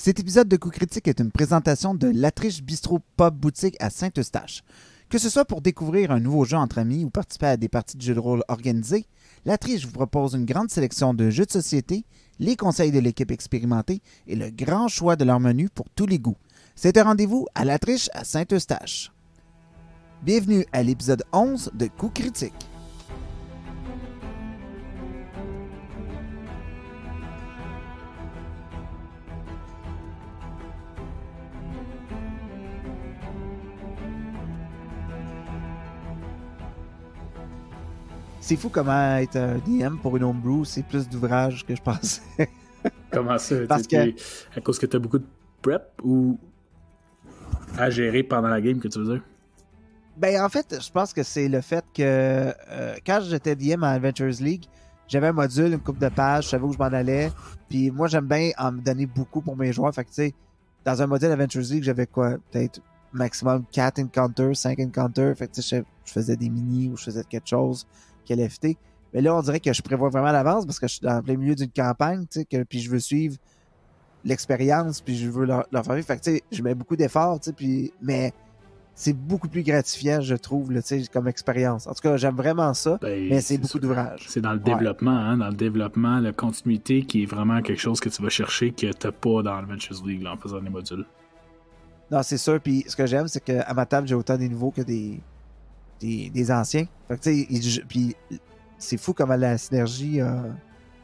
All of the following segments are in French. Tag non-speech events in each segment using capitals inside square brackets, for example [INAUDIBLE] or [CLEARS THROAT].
Cet épisode de Coup Critique est une présentation de l'Atriche Bistro Pop Boutique à Saint-Eustache. Que ce soit pour découvrir un nouveau jeu entre amis ou participer à des parties de jeux de rôle organisées, l'Atriche vous propose une grande sélection de jeux de société, les conseils de l'équipe expérimentée et le grand choix de leur menu pour tous les goûts. C'est un rendez-vous à l'Atriche à Saint-Eustache. Bienvenue à l'épisode 11 de Coup Critique. C'est fou comment être un DM pour une homebrew, c'est plus d'ouvrage que je pensais. [LAUGHS] comment ça? Parce que... À cause que t'as beaucoup de prep ou à gérer pendant la game que tu veux dire? Ben, en fait, je pense que c'est le fait que euh, quand j'étais DM à Adventures League, j'avais un module, une coupe de pages, je savais où je m'en allais. Puis moi, j'aime bien en me donner beaucoup pour mes joueurs. Fait dans un module Adventures League, j'avais quoi? Peut-être maximum 4 encounters, 5 encounters. Fait je faisais des minis ou je faisais quelque chose. LFT. Mais là, on dirait que je prévois vraiment à l'avance parce que je suis dans le milieu d'une campagne, tu puis je veux suivre l'expérience, puis je veux leur, faire vivre. Fait tu sais, je mets beaucoup d'efforts, tu mais c'est beaucoup plus gratifiant, je trouve, comme expérience. En tout cas, j'aime vraiment ça, ben, mais c'est beaucoup d'ouvrage. C'est dans le développement, hein, dans le développement, la continuité qui est vraiment quelque chose que tu vas chercher que tu pas dans Adventures League en faisant des modules. Non, c'est sûr. Puis ce que j'aime, c'est qu'à ma table, j'ai autant des niveaux que des, des, anciens. Puis c'est fou comment la synergie euh,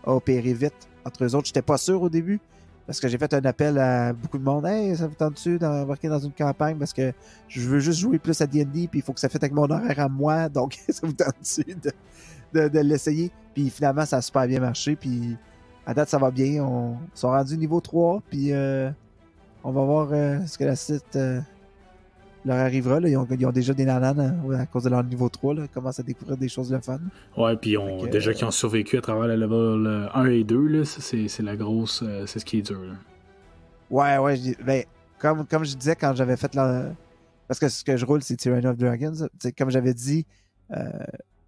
a, opéré vite entre eux autres. J'étais pas sûr au début parce que j'ai fait un appel à beaucoup de monde. Hey, ça vous tente-tu d'embarquer dans une campagne parce que je veux juste jouer plus à DD puis il faut que ça fasse avec mon horaire à moi. [LAUGHS] Donc, ça vous tente-tu de, l'essayer? Puis finalement, ça a super bien marché. Puis à date, ça va bien. On, sont rendus niveau 3. Puis euh, on va voir euh, ce que la site leur arrivera. Ils, ont, déjà des nananes hein, à cause de leur niveau 3. Là. Ils commencent à découvrir des choses de fun. Ouais, puis déjà qui ont euh, survécu à travers le level 1 et 2, c'est la grosse. Euh, c'est ce qui est dur. Ouais, ouais. Ben, comme, comme je disais quand j'avais fait la. Parce que ce que je roule, c'est Tyranny of Dragons. comme j'avais dit, euh,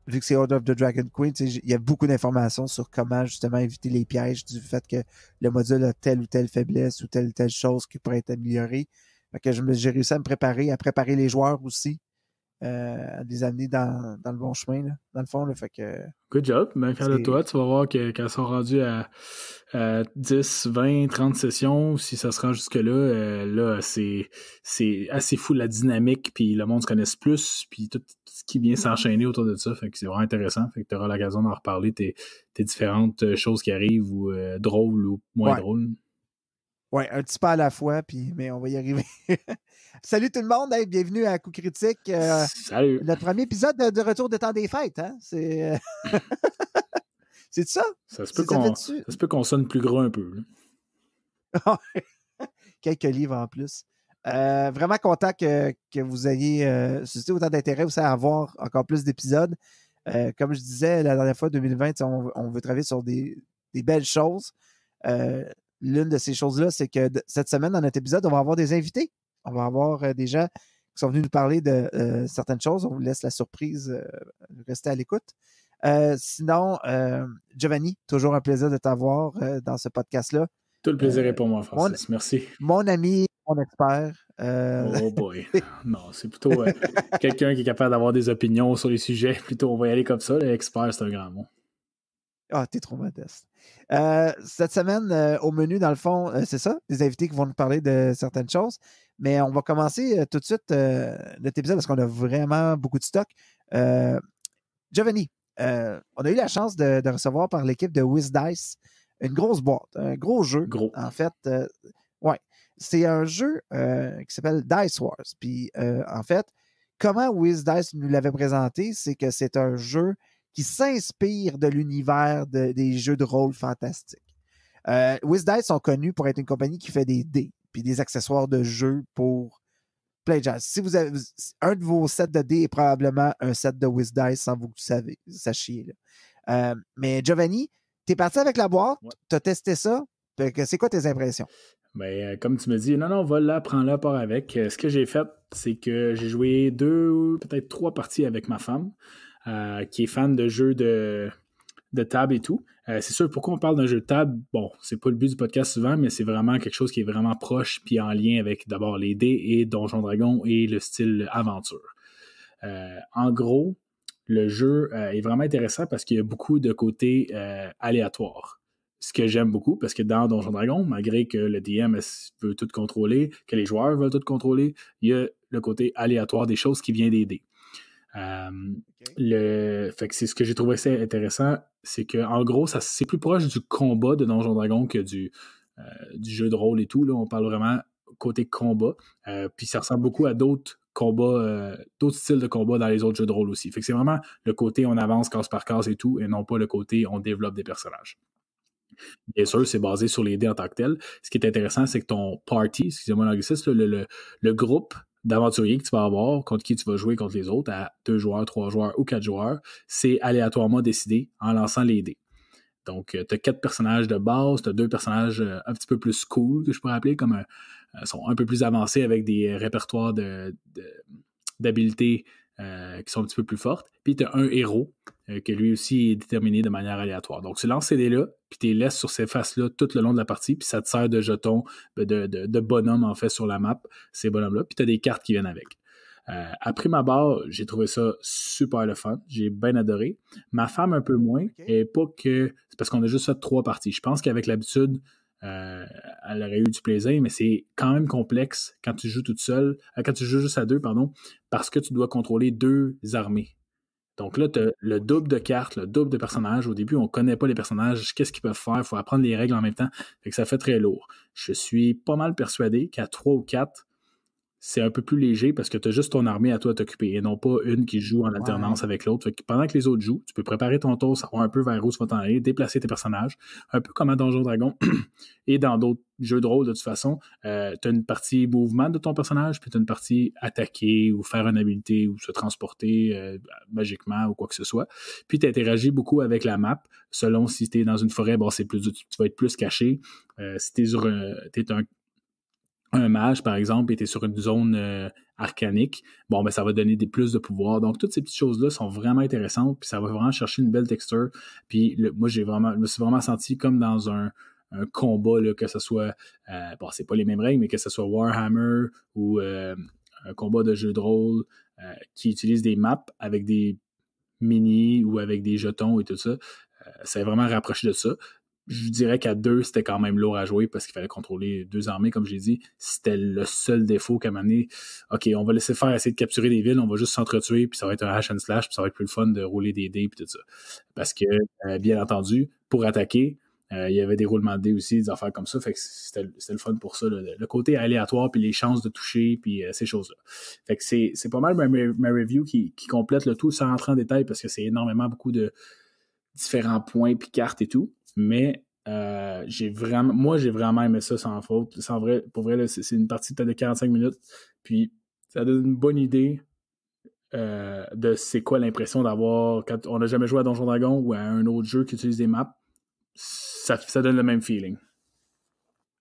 vu que c'est Order of the Dragon Queen, il y a beaucoup d'informations sur comment justement éviter les pièges du fait que le module a telle ou telle faiblesse ou telle ou telle chose qui pourrait être améliorée que j'ai réussi à me préparer, à préparer les joueurs aussi, à les amener dans, le bon chemin, dans le fond. fait que, Good job, mais quand toi. Tu vas voir qu'elles sont rendues à, 10, 20, 30 sessions. Si ça se rend jusque-là, euh, là, c'est assez fou la dynamique, puis le monde se connaisse plus, puis tout ce qui vient s'enchaîner autour de ça. Fait que c'est vraiment intéressant. Fait que tu auras l'occasion d'en reparler, tes, différentes euh, choses qui arrivent, ou euh, drôles ou moins drôles un petit pas à la fois, puis, mais on va y arriver. [LAUGHS] Salut tout le monde, bienvenue à Coup Critique. Euh, Salut. Le premier épisode de, retour de temps des fêtes, hein? C'est. Euh, [LAUGHS] ça? Ça se peut qu'on sonne plus gros un peu. [LAUGHS] Quelques livres en plus. Euh, vraiment content que, vous ayez suscité autant d'intérêt, vous à avoir encore plus d'épisodes. comme je disais la dernière fois, 2020, on, veut travailler sur des, des belles choses l'une de ces choses-là, c'est que cette semaine, dans notre épisode, on va avoir des invités. On va avoir euh, des gens qui sont venus nous parler de euh, certaines choses. On vous laisse la surprise. Euh, restez à l'écoute. sinon, Giovanni, toujours un plaisir de t'avoir dans ce podcast-là. Tout le plaisir est pour moi, Francis. Merci. Mon ami, mon expert. Oh boy. [LAUGHS] non, c'est plutôt quelqu'un qui est capable d'avoir des opinions sur les sujets. [LAUGHS] Plutôt, on va y aller comme ça. L'expert, c'est un grand mot. Ah, t'es trop modeste. Euh, cette semaine, euh, au menu, dans le fond, euh, c'est ça, des invités qui vont nous parler de certaines choses. Mais on va commencer tout de suite notre épisode parce qu'on a vraiment beaucoup de stock. Giovanni, on a eu la chance de, recevoir par l'équipe de Dice une grosse boîte, un gros jeu. Gros. En fait, ouais. C'est un jeu qui s'appelle Dice Wars. Puis, en fait, comment Dice nous l'avait présenté, c'est que c'est un jeu qui s'inspire de l'univers des jeux de rôle fantastiques. Euh, Wizdice sont connus pour être une compagnie qui fait des dés puis des accessoires de jeux pour Playjazz. Si vous avez un de vos sets de dés est probablement un set de Wizdice sans vous le savez, sachiez. Euh, mais Giovanni, tu es parti avec la boîte, tu as testé ça. C'est quoi tes impressions? Ben, euh, comme tu me dis, non, non, va là, prends-la, pars avec. Euh, ce que j'ai fait, c'est que j'ai joué deux, peut-être trois parties avec ma femme. Euh, qui est fan de jeux de, de table et tout. Euh, c'est sûr, pourquoi on parle d'un jeu de table? Bon, c'est pas le but du podcast souvent, mais c'est vraiment quelque chose qui est vraiment proche puis en lien avec d'abord les dés et Donjon Dragon et le style aventure. Euh, en gros, le jeu est vraiment intéressant parce qu'il y a beaucoup de côtés aléatoires. Ce que j'aime beaucoup, parce que dans Donjon Dragon, malgré que le DM veut tout contrôler, que les joueurs veulent tout contrôler, il y a le côté aléatoire des choses qui vient des dés. Euh, le... Fait que c'est ce que j'ai trouvé assez intéressant, c'est que en gros, ça c'est plus proche du combat de Donjon Dragon que euh, du, jeu de rôle et tout. Là, on parle vraiment côté combat. Euh, puis ça ressemble beaucoup à d'autres combats, d'autres styles de combat dans les autres jeux de rôle aussi. Fait que c'est vraiment le côté on avance case par case et tout, et non pas le côté on développe des personnages. Bien sûr, c'est basé sur les dés en tant que tel. Ce qui est intéressant, c'est que ton party, excusez-moi l'anglicisme, le, le, groupe d'aventurier que tu vas avoir, contre qui tu vas jouer contre les autres, à deux joueurs, trois joueurs ou quatre joueurs, c'est aléatoirement décidé en lançant les dés. Donc, euh, tu as quatre personnages de base, tu as deux personnages euh, un petit peu plus cool, que je pourrais appeler, comme un, euh, sont un peu plus avancés avec des répertoires de, euh, qui sont un petit peu plus fortes. Puis tu as un héros euh, que lui aussi est déterminé de manière aléatoire. Donc tu lances ces dés-là, puis tu les laisses sur ces faces-là tout le long de la partie, puis ça te sert de jetons, ben, de, de, bonhomme en fait sur la map, ces bonhommes-là. Puis tu as des cartes qui viennent avec. après ma barre, j'ai trouvé ça super le fun. J'ai bien adoré. Ma femme, un peu moins. Et pas que. C'est parce qu'on a juste fait trois parties. Je pense qu'avec l'habitude, euh, elle aurait eu du plaisir, mais c'est quand même complexe quand tu joues toute seule, euh, quand tu joues juste à deux, pardon, parce que tu dois contrôler deux armées. Donc là, tu as le double de cartes, le double de personnages. Au début, on connaît pas les personnages, qu'est-ce qu'ils peuvent faire, il faut apprendre les règles en même temps. Fait ça fait très lourd. Je suis pas mal persuadé qu'à trois ou quatre, c'est un peu plus léger parce que tu as juste ton armée à toi à t'occuper et non pas une qui joue en alternance avec l'autre. Pendant que les autres jouent, tu peux préparer ton tour, savoir un peu vers où tu vas t'en aller, déplacer tes personnages, un peu comme à Donjon Dragon [CLEARS THROAT] et dans d'autres jeux de rôle de toute façon. Euh, tu as une partie mouvement de ton personnage, puis tu as une partie attaquer ou faire une habilité ou se transporter euh, magiquement ou quoi que ce soit. Puis tu interagis beaucoup avec la map selon si tu es dans une forêt, bon, c'est plus, tu vas être plus caché. Euh, si tu es, es un un mage, par exemple, était sur une zone euh, arcanique, bon, ben, ça va donner des plus de pouvoir. Donc, toutes ces petites choses-là sont vraiment intéressantes, puis ça va vraiment chercher une belle texture. Puis, moi, j'ai vraiment, je me suis vraiment senti comme dans un, combat, que ce soit, euh, bon, c'est pas les mêmes règles, mais que ce soit Warhammer ou euh, un combat de jeu de rôle qui utilise des maps avec des mini ou avec des jetons et tout ça. c'est vraiment rapproché de ça je dirais qu'à deux, c'était quand même lourd à jouer parce qu'il fallait contrôler deux armées, comme j'ai dit. C'était le seul défaut qu'à mener. OK, on va laisser faire essayer de capturer des villes, on va juste s'entretuer, puis ça va être un hash and slash, puis ça va être plus le fun de rouler des dés, puis tout ça. Parce que, euh, bien entendu, pour attaquer, euh, il y avait des roulements de dés aussi, des affaires comme ça. Fait que c'était le fun pour ça. Le côté aléatoire, puis les chances de toucher, puis euh, ces choses-là. Fait que c'est pas mal ma, review qui, qui, complète le tout sans rentrer en détail parce que c'est énormément beaucoup de différents points puis cartes et tout. Mais euh, j'ai vraiment, moi, j'ai vraiment aimé ça sans faute. Sans vrai, pour vrai, c'est une partie de 45 minutes. Puis, ça donne une bonne idée euh, de c'est quoi l'impression d'avoir. Quand on n'a jamais joué à Donjon Dragon ou à un autre jeu qui utilise des maps, ça, ça donne le même feeling.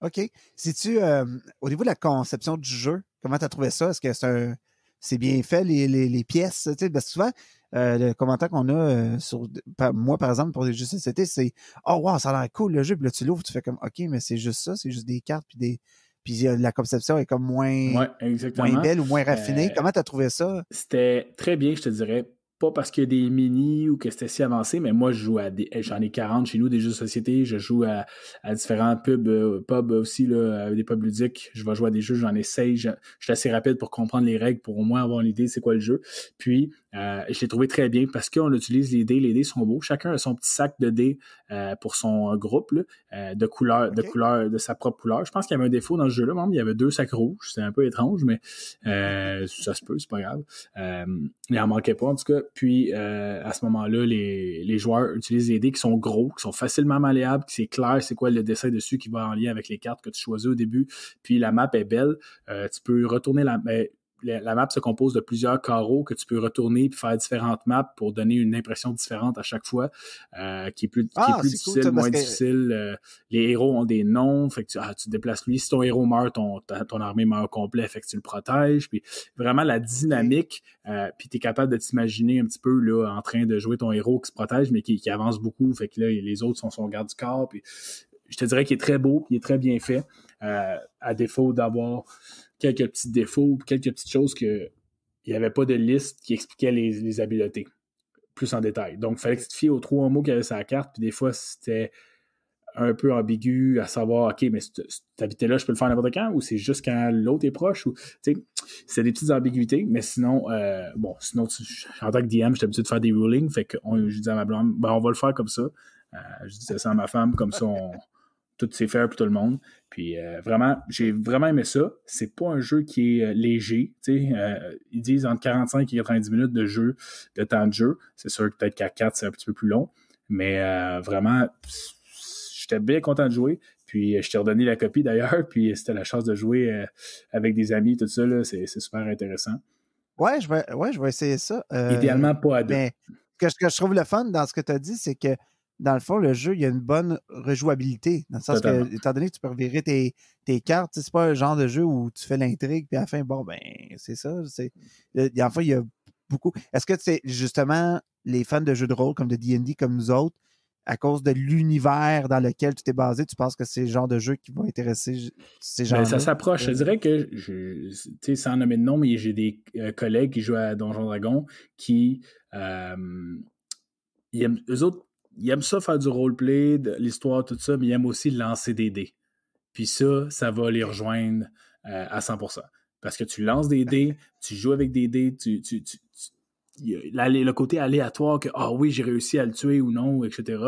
OK. Si tu, euh, au niveau de la conception du jeu, comment tu as trouvé ça? Est-ce que c'est c'est bien fait, les, les pièces. Parce que souvent, euh, le commentaire qu'on a euh, sur moi, par exemple, pour des jeux de société, c'est Oh wow, ça a l'air cool le jeu, puis là tu l'ouvres, tu fais comme OK, mais c'est juste ça, c'est juste des cartes puis des. Puis euh, la conception est comme moins, moins belle ou moins raffinée. Comment tu as trouvé ça? C'était très bien, je te dirais pas parce qu'il y a des mini ou que c'était si avancé, mais moi, je joue à des. J'en ai 40 chez nous, des jeux de société. Je joue à, différents pubs, pubs aussi, des pubs ludiques. Je vais jouer à des jeux, j'en ai Je, je, suis assez rapide pour comprendre les règles, pour au moins avoir une idée c'est quoi le jeu. Puis, euh, je l'ai trouvé très bien parce qu'on utilise les dés. Les dés sont beaux. Chacun a son petit sac de dés euh, pour son euh, groupe de couleur, de couleur, de sa propre couleur. Je pense qu'il y avait un défaut dans ce jeu-là. Même. Il y avait deux sacs rouges. C'est un peu étrange, mais ça se peut, c'est pas grave. il en manquait pas en tout cas. Puis à ce moment-là, les, joueurs utilisent des dés qui sont gros, qui sont facilement malléables, qui c'est clair, c'est quoi le dessin dessus qui va en lien avec les cartes que tu choisis au début. Puis la map est belle. tu peux retourner la. Ben, la map se compose de plusieurs carreaux que tu peux retourner puis faire différentes maps pour donner une impression différente à chaque fois, euh, qui est plus, ah, difficile, moins difficile. Euh, les héros ont des noms, fait tu, ah, déplaces lui. Si ton héros meurt, ton, armée meurt au complet, fait que tu le protèges. Puis vraiment la dynamique, euh, puis tu es capable de t'imaginer un petit peu là, en train de jouer ton héros qui se protège, mais qui, avance beaucoup, fait que là, les autres sont son garde du corps. Puis je te dirais qu'il est très beau, qu'il est très bien fait. à défaut d'avoir quelques petits défauts, quelques petites choses que il n'y avait pas de liste qui expliquait les, habiletés plus en détail. Donc, il fallait que tu te fies aux trois mots qu'il y avait sur carte, puis des fois, c'était un peu ambigu à savoir, OK, mais cette, tu là je peux le faire n'importe quand, ou c'est juste quand l'autre est proche, ou, tu sais, c'est des petites ambiguïtés, mais sinon, euh, bon, sinon, en tant que DM, j'étais habitué de faire des rulings, fait que je disais à ma blonde, ben, on va le faire comme ça. Euh, je disais ça à ma femme, comme ça, on, tout c'est fair pour tout le monde. Puis euh, vraiment, j'ai vraiment aimé ça. C'est pas un jeu qui est euh, léger. Euh, ils disent entre 45 et 90 minutes de jeu, de temps de jeu. C'est sûr que peut-être qu'à 4, c'est un petit peu plus long. Mais vraiment, j'étais bien content de jouer. Puis je t'ai redonné la copie d'ailleurs. [LAUGHS] Puis c'était la chance de jouer avec des amis, tout ça. C'est super intéressant. Ouais, je vais, ouais, je vais essayer ça. Idéalement pas à deux. Mais ce que, je trouve le fun dans ce que tu as dit, c'est que dans le fond, le jeu, il y a une bonne rejouabilité. Dans le sens que, étant donné que tu peux revirer tes, cartes, c'est pas un genre de jeu où tu fais l'intrigue, puis à la fin, bon, ben, c'est ça. Enfin, il y a beaucoup. Est-ce que c'est justement les fans de jeux de rôle comme de DD, comme nous autres, à cause de l'univers dans lequel tu t'es basé, tu penses que c'est le genre de jeu qui va intéresser ces gens là Ça s'approche. Je euh. dirais que, je, tu sais, sans nommer de nom, mais j'ai des euh, collègues qui jouent à Donjon Dragon qui. Euh, ils aiment, eux autres il aime ça faire du roleplay, de l'histoire, tout ça, mais il aime aussi lancer des dés. Puis ça, ça va les rejoindre euh, à 100%. Parce que tu lances des dés, tu joues avec des dés, tu, tu, le côté aléatoire que, ah oui, j'ai réussi à le tuer ou non, etc.,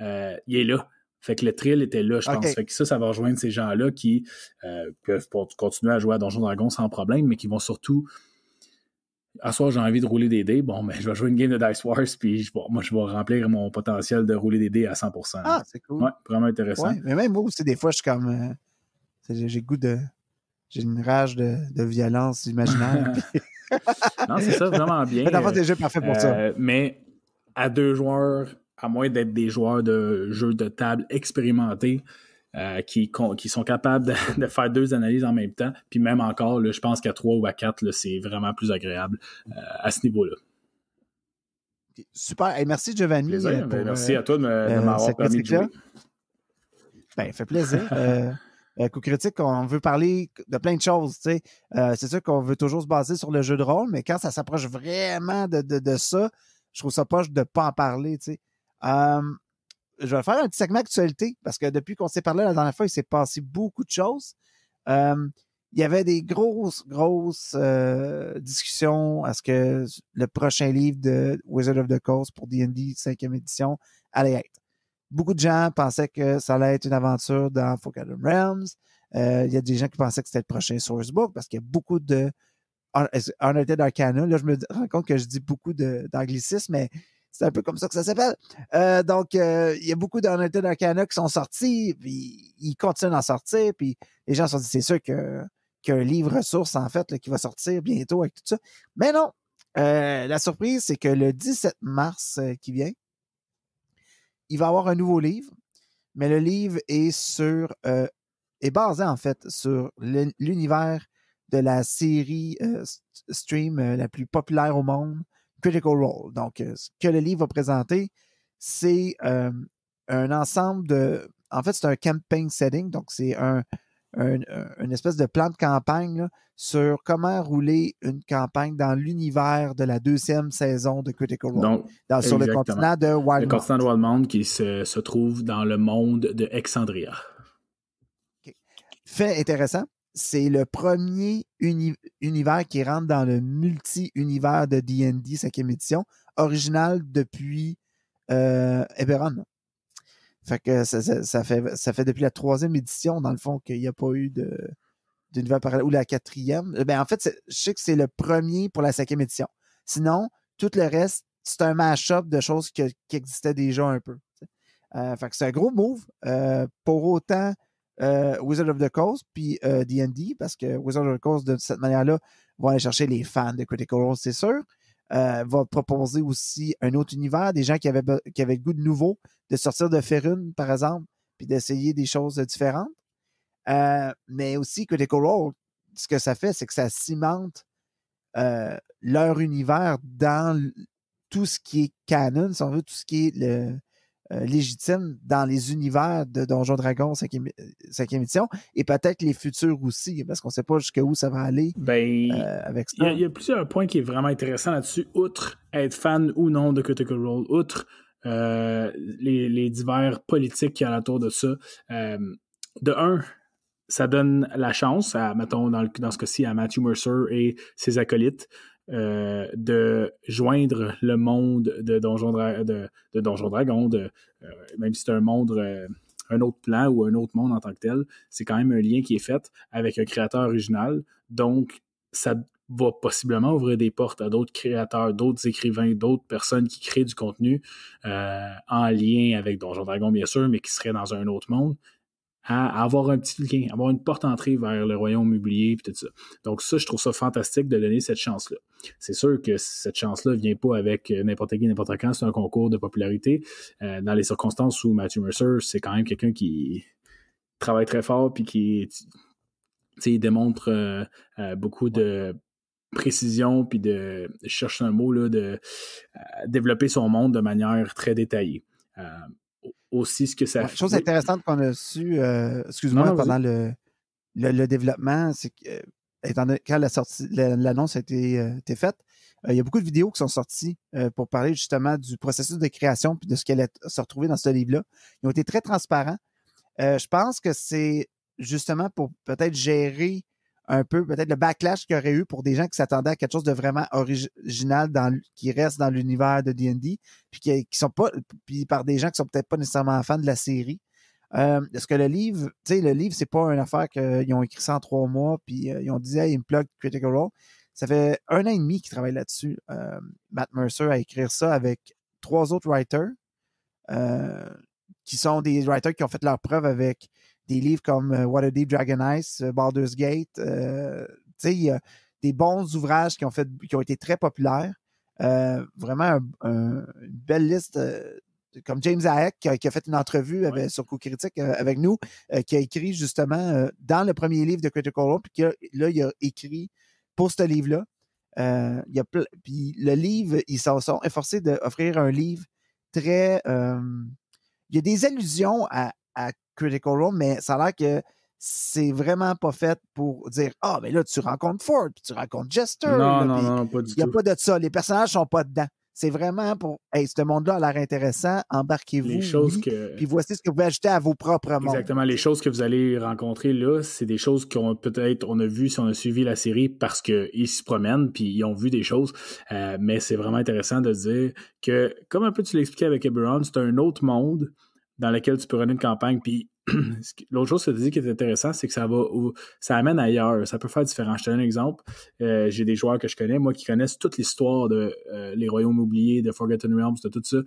euh, il est là. Fait que le thrill était là, je pense. Fait que ça, ça va rejoindre ces gens-là qui euh, peuvent continuer à jouer à Donjons Dragon sans problème, mais qui vont surtout à soir, j'ai envie de rouler des dés. Bon, mais ben, je vais jouer une game de Dice Wars, puis moi, je vais remplir mon potentiel de rouler des dés à 100 Ah, c'est cool. Ouais, vraiment intéressant. mais même moi aussi, des fois, je suis comme. Euh, j'ai goût de. J'ai une rage de, violence imaginaire. [LAUGHS] [LAUGHS] non, c'est ça, vraiment bien. [LAUGHS] D'abord, des euh, jeux parfaits pour ça. Euh, mais à deux joueurs, à moins d'être des joueurs de jeux de table expérimentés, euh, qui, sont capables [LAUGHS] de, faire deux analyses en même temps. Puis même encore, je pense qu'à trois ou à quatre, c'est vraiment plus agréable euh, à ce niveau-là. Super. merci, Giovanni. Euh, merci à toi de m'avoir permis de ben, fait plaisir. [LAUGHS] coup critique, on veut parler de plein de choses. c'est sûr qu'on veut toujours se baser sur le jeu de rôle, mais quand ça s'approche vraiment de, ça, je trouve ça proche de ne pas en parler je vais faire un petit segment actualité parce que depuis qu'on s'est parlé la dernière fois, il s'est passé beaucoup de choses. Euh, il y avait des grosses, grosses euh, discussions à ce que le prochain livre de Wizard of the Coast pour D&D 5e édition allait être. Beaucoup de gens pensaient que ça allait être une aventure dans Forgotten Realms. Euh, il y a des gens qui pensaient que c'était le prochain Sourcebook parce qu'il y a beaucoup de un canon Là, je me rends compte que je dis beaucoup d'anglicisme, mais c'est un peu comme ça que ça s'appelle. Euh, donc, euh, il y a beaucoup d'honnêteté d'Arcana qui sont sortis, puis ils continuent d'en sortir, puis les gens se sont dit, c'est sûr qu'il y a un livre ressource, en fait, qui va sortir bientôt avec tout ça. Mais non! Euh, la surprise, c'est que le 17 mars qui vient, il va avoir un nouveau livre, mais le livre est sur est basé en fait sur l'univers de la série stream la plus populaire au monde, Critical Role. Donc, euh, ce que le livre va présenter, c'est euh, un ensemble de. En fait, c'est un campaign setting, donc c'est un, une espèce de plan de campagne sur comment rouler une campagne dans l'univers de la deuxième saison de Critical Role. Donc, sur le continent de Wildmond. Le continent de Wildmond qui se, trouve dans le monde de Exandria. Fait intéressant, c'est le premier univers qui rentre dans le multi-univers de D&D 5e édition, original depuis euh, Eberron. Fait que ça, fait, ça fait depuis la troisième édition, dans le fond, qu'il n'y a pas eu d'univers parallèle, ou la quatrième. Euh, ben, en fait, je sais que c'est le premier pour la cinquième édition. Sinon, tout le reste, c'est un mash-up de choses qui existaient déjà un peu. Euh, fait que c'est un gros move. Euh, pour autant euh, Wizard of the Coast puis D&D euh, parce que Wizard of the Coast, de cette manière-là, va aller chercher les fans de Critical Role, c'est sûr. Euh, va proposer aussi un autre univers, des gens qui avaient, qui avaient le goût de nouveau, de sortir de Ferun, par exemple, puis d'essayer des choses différentes. mais aussi, Critical Role, ce que ça fait, c'est que ça cimente leur univers dans tout ce qui est canon, si on veut, tout ce qui est le, euh, légitime dans les univers de Donjon Dragon 5e, édition et peut-être les futurs aussi, parce qu'on ne sait pas jusqu'où ça va aller ben, euh, avec ça. Il y, a plusieurs points qui sont vraiment intéressants là-dessus, outre être fan ou non de Critical Role, outre euh, les, divers politiques qui y autour de ça. de un, ça donne la chance, à, mettons, dans, dans ce cas-ci, à Matthew Mercer et ses acolytes euh, de joindre le monde de Donjon, de, Dragon, euh, même si c'est un monde, euh, un autre plan ou un autre monde en tant que tel, c'est quand même un lien qui est fait avec un créateur original. Donc, ça va possiblement ouvrir des portes à d'autres créateurs, d'autres écrivains, d'autres personnes qui créent du contenu en lien avec Donjon Dragon, bien sûr, mais qui seraient dans un autre monde à avoir un petit lien, avoir une porte d'entrée vers le royaume oublié, et tout ça. Donc ça, je trouve ça fantastique de donner cette chance-là. C'est sûr que cette chance-là ne vient pas avec euh, n'importe qui, n'importe quand, c'est un concours de popularité. Euh, dans les circonstances où Matthew Mercer, c'est quand même quelqu'un qui travaille très fort, puis qui démontre euh, beaucoup de précision, puis de, je cherche un mot, de développer son monde de manière très détaillée aussi ce que ça fait. Chose intéressante qu'on a su, euh, excuse-moi, pendant le, développement, c'est que euh, étant quand la l'annonce a été, euh, faite, il y a beaucoup de vidéos qui sont sorties pour parler justement du processus de création puis de ce qu'elle se retrouver dans ce livre-là. Ils ont été très transparents. je pense que c'est justement pour peut-être gérer un peu peut-être le backlash qu'il y aurait eu pour des gens qui s'attendaient à quelque chose de vraiment original dans qui reste dans l'univers de D&D puis qui, sont pas puis par des gens qui sont peut-être pas nécessairement fans de la série. parce euh, que le livre, tu sais, le livre, c'est pas une affaire qu'ils ont écrit ça en trois mois, puis euh, ils ont dit, hey, il me plug Critical Role. Ça fait un an et demi qu'ils travaillent là-dessus. Euh, Matt Mercer a écrit ça avec trois autres writers, qui sont des writers qui ont fait leur preuve avec des livres comme euh, What a Deep Dragon Ice, euh, Baldur's Gate. Euh, il y a des bons ouvrages qui ont, fait, qui ont été très populaires. vraiment une belle liste. comme James Haeck qui a, fait une entrevue sur Coup Critique avec nous, qui a écrit justement dans le premier livre de Critical Role, puis que, là, il a écrit pour ce livre-là. puis le livre, ils s'en sont efforcés d'offrir un livre très. il y a des allusions à Critical mais ça a l'air que c'est vraiment pas fait pour dire Ah, mais là, tu rencontres Ford, puis tu rencontres Jester. Non, non, non, pas du tout. Il n'y a pas de ça. Les personnages sont pas dedans. C'est vraiment pour Hey, ce monde-là a l'air intéressant, embarquez-vous. que. Puis voici ce que vous pouvez ajouter à vos propres mondes. Exactement. Les choses que vous allez rencontrer là, c'est des choses qu'on peut-être on a vu si on a suivi la série parce qu'ils se promènent puis ils ont vu des choses. Euh, mais c'est vraiment intéressant de dire que, comme un peu tu l'expliquais avec Eberron, c'est un autre monde dans laquelle tu peux runner une campagne. Puis [CLEARS THROAT] l'autre chose que tu dis qui est intéressant, c'est que ça va ça amène ailleurs. Ça peut faire différent. Je te donne un exemple. Euh, j'ai des joueurs que je connais, moi, qui connaissent toute l'histoire de euh, Les Royaumes oubliés, de Forgotten Realms, de tout ça.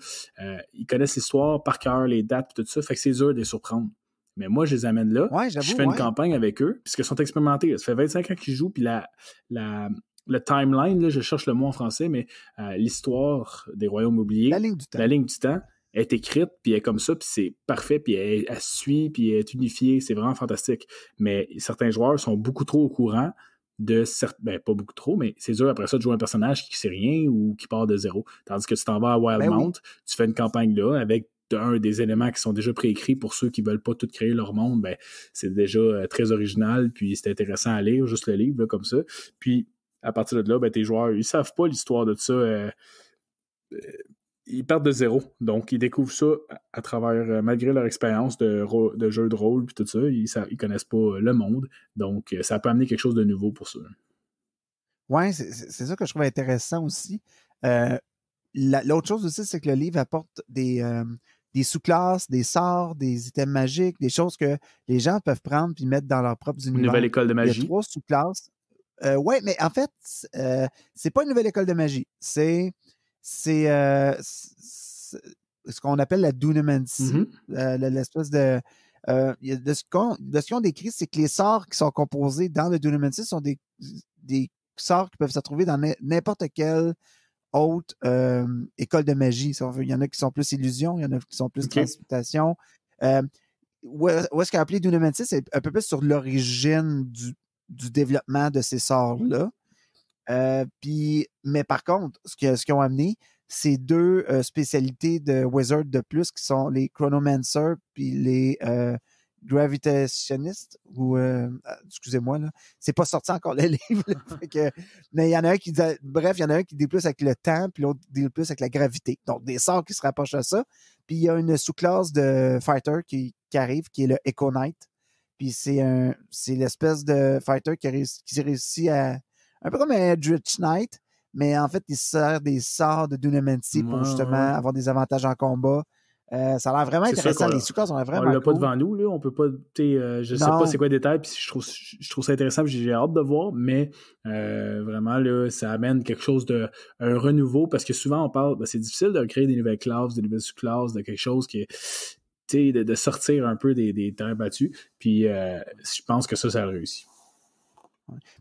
Euh, ils connaissent l'histoire par cœur, les dates, tout ça. Fait que c'est dur de les surprendre. Mais moi, je les amène là. je fais une campagne avec eux, puisqu'ils sont expérimentés. Ça fait 25 ans qu'ils jouent, puis la, le timeline, là, je cherche le mot en français, mais l'histoire des Royaumes oubliés. La ligne du temps. La ligne du temps est écrite, puis elle est comme ça, puis c'est parfait, puis elle, suit, puis elle est unifiée, c'est vraiment fantastique. Mais certains joueurs sont beaucoup trop au courant de certains... ben, pas beaucoup trop, mais c'est dur après ça de jouer un personnage qui sait rien ou qui part de zéro. Tandis que tu t'en vas à Wild ben tu fais une campagne là avec un des éléments qui sont déjà préécrits pour ceux qui veulent pas tout créer leur monde, ben, c'est déjà euh, très original, puis c'est intéressant à lire, juste le livre, comme ça. Puis, à partir de là, ben, tes joueurs, ils savent pas l'histoire de ça. Euh, euh, ils partent de zéro. Donc, ils découvrent ça à travers, euh, malgré leur expérience de, de jeu de rôle puis tout ça, ils, ne connaissent pas euh, le monde. Donc, euh, ça peut amener quelque chose de nouveau pour eux. Oui, c'est ça que je trouve intéressant aussi. L'autre chose aussi, c'est que le livre apporte des, sous-classes, des sorts, des items magiques, des choses que les gens peuvent prendre et mettre dans leur propre univers. Une nouvelle école de magie. Il trois sous-classes. oui, mais en fait, c'est pas une nouvelle école de magie. C'est euh, c'est ce qu'on appelle la dunamancy, mm-hmm. euh, l'espèce de. Euh, de ce qu'on décrit, c'est que les sorts qui sont composés dans le dunamancy sont des, des sorts qui peuvent se trouver dans n'importe quelle autre école de magie. Il y en a qui sont plus illusions, il y en a qui sont plus okay. où est-ce qu'on a appelé Dunamancy, c'est un peu plus sur l'origine du, du, développement de ces sorts-là. Euh, puis, mais par contre, ce qu'ils ce ont amené, c'est deux euh, spécialités de Wizard de plus qui sont les Chronomancers puis les euh, Gravitationnistes. Ou, euh, ah, excusez-moi, là, c'est pas sorti encore le [LAUGHS] livre. mais il y en a un qui dit, bref, il y en a un qui dit plus avec le temps puis l'autre dit plus avec la gravité. Donc, des sorts qui se rapprochent à ça. Puis, il y a une sous-classe de fighter qui, arrive qui est le Echo Knight. Puis, c'est, l'espèce de fighter qui, qui réussit à un peu comme euh, Edrich Knight, mais en fait, il sert des sorts de Dunamancy pour justement avoir des avantages en combat. Euh, ça a l'air vraiment intéressant. Les sous-classes ont l'air vraiment. On l'a pas devant nous, là. On peut pas. Euh, je ne sais pas c'est quoi les détails, puis je trouve, je trouve ça intéressant, j'ai hâte de voir, mais vraiment, là, ça amène quelque chose de. un renouveau, parce que souvent, on parle. Ben, c'est difficile de créer des nouvelles classes, des nouvelles sous-classes, de quelque chose qui est. De, de, sortir un peu des, des terrains battus. Puis je pense que ça, ça a réussi.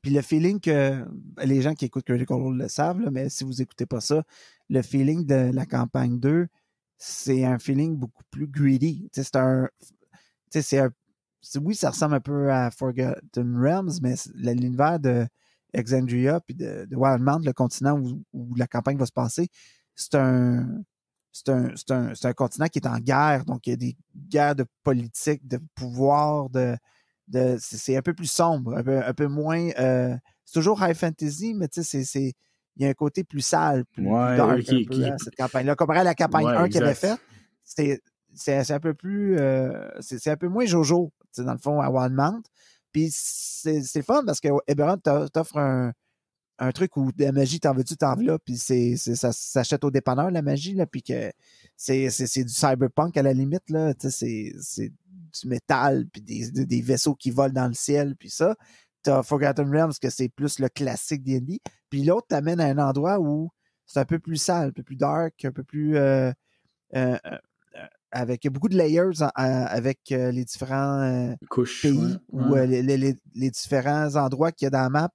Puis le feeling que ben, les gens qui écoutent Critical Role le savent, mais si vous n'écoutez pas ça, le feeling de la campagne 2, c'est un feeling beaucoup plus greedy. C'est un. C'est un. Oui, ça ressemble un peu à Forgotten Realms, mais l'univers de Exandria puis de, de le continent où, la campagne va se passer, c'est un. C'est un, un, un, continent qui est en guerre, donc il y a des guerres de politique, de pouvoir, de, c'est un peu plus sombre, un peu, un peu moins. Euh, c'est toujours high fantasy, mais tu sais, Il y a un côté plus sale, plus, ouais, dark, cette campagne-là. Comparé à la campagne 1 qu'elle a faite, c'est un peu plus. Euh, c'est un peu moins Jojo, dans le fond, à One Mount. Puis c'est fun parce que Eberron t'offre un, un truc où la magie, t'en veux-tu, t'en veux là, puis ça s'achète au dépanneur, la magie, là, puis que c'est, du cyberpunk à la limite, là, c'est, c'est du métal, puis des, vaisseaux qui volent dans le ciel, puis ça. T'as Forgotten Realms, que c'est plus le classique D&D. Puis l'autre t'amène à un endroit où c'est un peu plus sale, un peu plus dark, un peu plus... Euh, euh, euh, avec beaucoup de layers avec les différents Couches, pays ou les, les, différents endroits qu'il y a dans la map.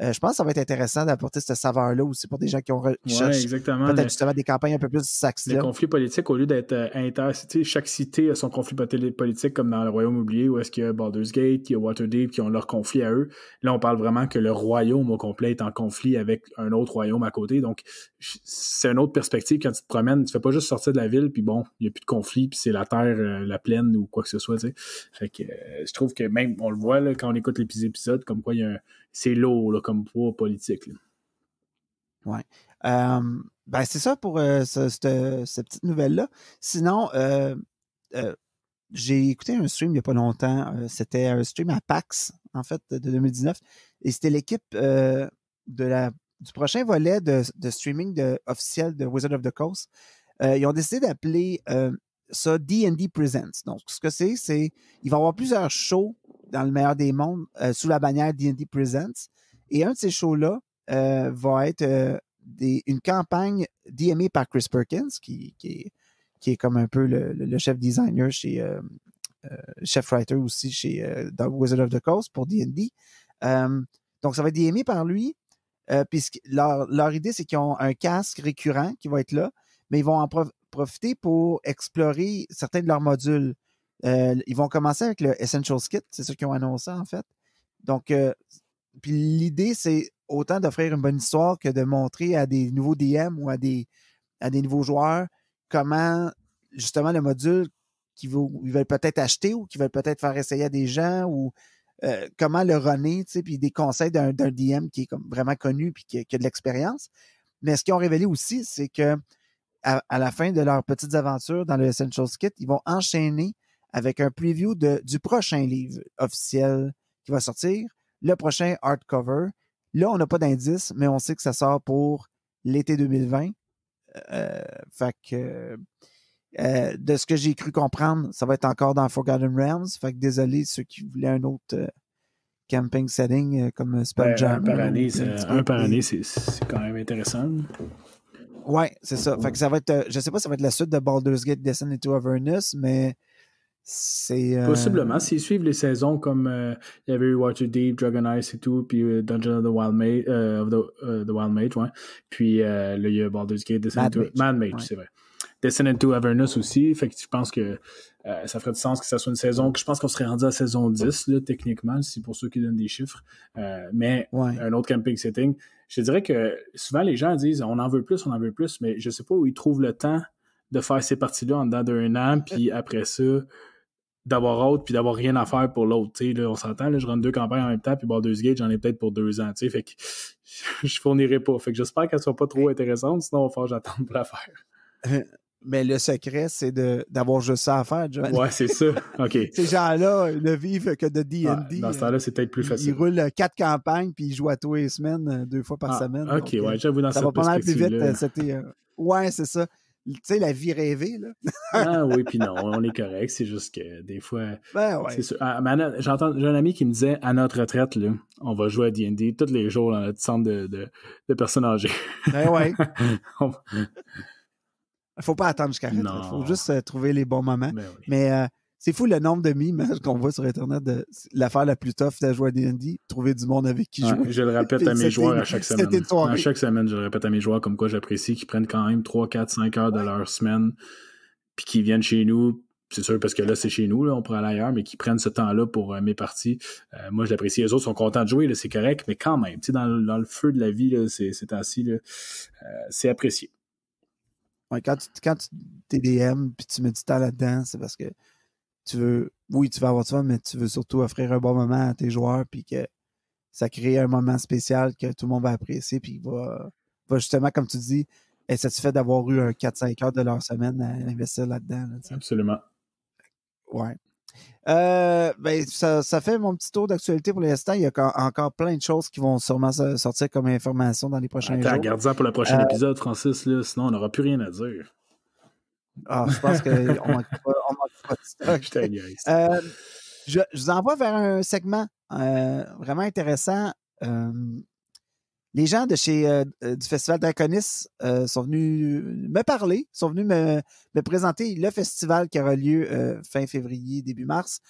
Euh, je pense que ça va être intéressant d'apporter cette saveur-là aussi pour des gens qui ont ouais, peut-être justement des campagnes un peu plus saxées. Les conflits politiques, au lieu d'être euh, inter, chaque cité a son conflit politique comme dans le Royaume oublié, où est-ce qu'il y a Baldur's Gate, il y a Waterdeep qui ont leur conflit à eux. Là, on parle vraiment que le royaume au complet est en conflit avec un autre royaume à côté. Donc, c'est une autre perspective quand tu te promènes. Tu ne fais pas juste sortir de la ville, puis bon, il n'y a plus de conflit, puis c'est la terre, euh, la plaine ou quoi que ce soit. Fait que euh, je trouve que même, on le voit quand on écoute les épisodes, comme quoi c'est lourd comme poids politique. Oui. Euh, ben c'est ça pour cette, cette, petite nouvelle-là. Sinon, j'ai écouté un stream il n'y a pas longtemps. C'était un stream à PAX, en fait, de 2019. Et c'était l'équipe de la du prochain volet de, streaming officiel de Wizard of the Coast, euh, ils ont décidé d'appeler euh, ça D&D Presents. Donc, ce que c'est, c'est il va y avoir plusieurs shows dans le meilleur des mondes euh, sous la bannière D&D Presents. Et un de ces shows-là va être une campagne DME par Chris Perkins, qui, est, comme un peu le, chef designer chez... chef writer aussi chez Wizard of the Coast pour D&D. donc, ça va être DME par lui puisque euh, puis leur, idée, c'est qu'ils ont un casque récurrent qui va être là, mais ils vont en profiter pour explorer certains de leurs modules. Euh, ils vont commencer avec le Essentials Kit, c'est ce qu'ils ont annoncé en fait. Donc, euh, puis l'idée, c'est autant d'offrir une bonne histoire que de montrer à des nouveaux DM ou à des, à des nouveaux joueurs comment justement le module qu'ils veulent peut-être acheter ou qu'ils veulent peut-être faire essayer à des gens ou euh, comment le runner, tu puis des conseils d'un DM qui est vraiment connu puis qui, a de l'expérience. Mais ce qu'ils ont révélé aussi, c'est que à, la fin de leurs petites aventures dans le Essentials Kit, ils vont enchaîner avec un preview du prochain livre officiel qui va sortir, le prochain hardcover. Là, on n'a pas d'indice, mais on sait que ça sort pour l'été 2020. Euh, fait que euh, de ce que j'ai cru comprendre, ça va être encore dans Forgotten Realms. Fait que désolé ceux qui voulaient un autre euh, camping setting euh, comme ben, Spelljammer. un par année, c'est quand même intéressant. Ouais, c'est ça. Fait que ça va être, je sais pas, ça va être la suite de Baldur's Gate Descent into Avernus, mais c'est. Possiblement, s'ils suivent les saisons comme il y avait Water Deep, Dragon Ice et tout, puis Dungeon of the Wild Mage, of the, the Wild Puis là, il y a Baldur's Gate Descent into Mage, Mage, c'est vrai. Descendant to Avernus aussi. Fait que je pense que euh, ça ferait du sens que ça soit une saison. je pense qu'on serait rendu à saison 10, là, techniquement, si pour ceux qui donnent des chiffres. Euh, mais un autre camping setting. Je dirais que souvent les gens disent on en veut plus, on en veut plus, mais je sais pas où ils trouvent le temps de faire ces parties-là en dedans d'un an, puis après ça, d'avoir autre, puis d'avoir rien à faire pour l'autre. on s'entend, je rentre deux campagnes en même temps, puis deux Gate, j'en ai peut-être pour deux ans. Fait que [LAUGHS] je fournirai pas. Fait que j'espère qu'elle soit pas trop intéressantes, sinon on j'attends pour la faire. [LAUGHS] Mais le secret, c'est d'avoir juste ça à faire, John. Ouais, c'est ça. OK. [LAUGHS] Ces gens-là ne vivent que de DD. Ah, dans ce hein. temps-là, c'est peut-être plus facile. Ils roulent euh, quatre campagnes puis ils jouent à tous les semaines, euh, deux fois par ah, semaine. OK, ouais, j'avoue, dans ça va pas mal plus vite. c'était euh, ouais, c'est ça. Tu sais, la vie rêvée, là. [LAUGHS] ah oui, puis non, on est correct. C'est juste que des fois. Ben ouais. C'est ah, j'entends, j'ai un ami qui me disait à notre retraite, là, on va jouer à DD tous les jours dans notre centre de, de, personnes âgées. Ben ouais. [LAUGHS] Il ne faut pas attendre jusqu'à Il faut juste euh, trouver les bons moments. Ben mais, euh, c'est fou le nombre de mimes qu'on voit sur Internet de l'affaire la plus tough de joie à D&D, trouver du monde avec qui jouer. Je le répète à [LAUGHS] mes joueurs à chaque semaine. À chaque semaine, je le répète à mes joueurs comme quoi j'apprécie qu'ils prennent quand même 3, 4, 5 heures de leur semaine puis qu'ils viennent chez nous c'est sûr parce que là c'est chez nous on pourrait aller ailleurs mais qu'ils prennent ce temps-là pour euh, mes parties moi je l'apprécie les autres sont contents de jouer c'est correct mais quand même dans, le feu de la vie là, ces, temps-ci c'est apprécié quand tu quand tu puis tu mets du temps là-dedans, c'est parce que tu veux, oui, tu veux avoir ça, mais tu veux surtout offrir un bon moment à tes joueurs puis que ça crée un moment spécial que tout le monde va apprécier puis va, va justement, comme tu dis, être satisfait d'avoir eu un 4-5 heures de leur semaine à investir là-dedans. Absolument. Ouais. Euh, ben, ça, fait mon petit tour d'actualité pour l'instant. Il y a encore plein de choses qui vont sûrement sortir comme information dans les prochains Attends, ça pour le prochain euh, épisode, Francis, là, sinon on n'aura plus rien à dire. Ah, je pense qu'on manque manque pas de [LAUGHS] euh, je, vous envoie vers un segment vraiment intéressant les gens de chez euh, euh, du Festival Draconis euh, sont venus me parler, sont venus me, me présenter le festival qui aura lieu fin février, début mars.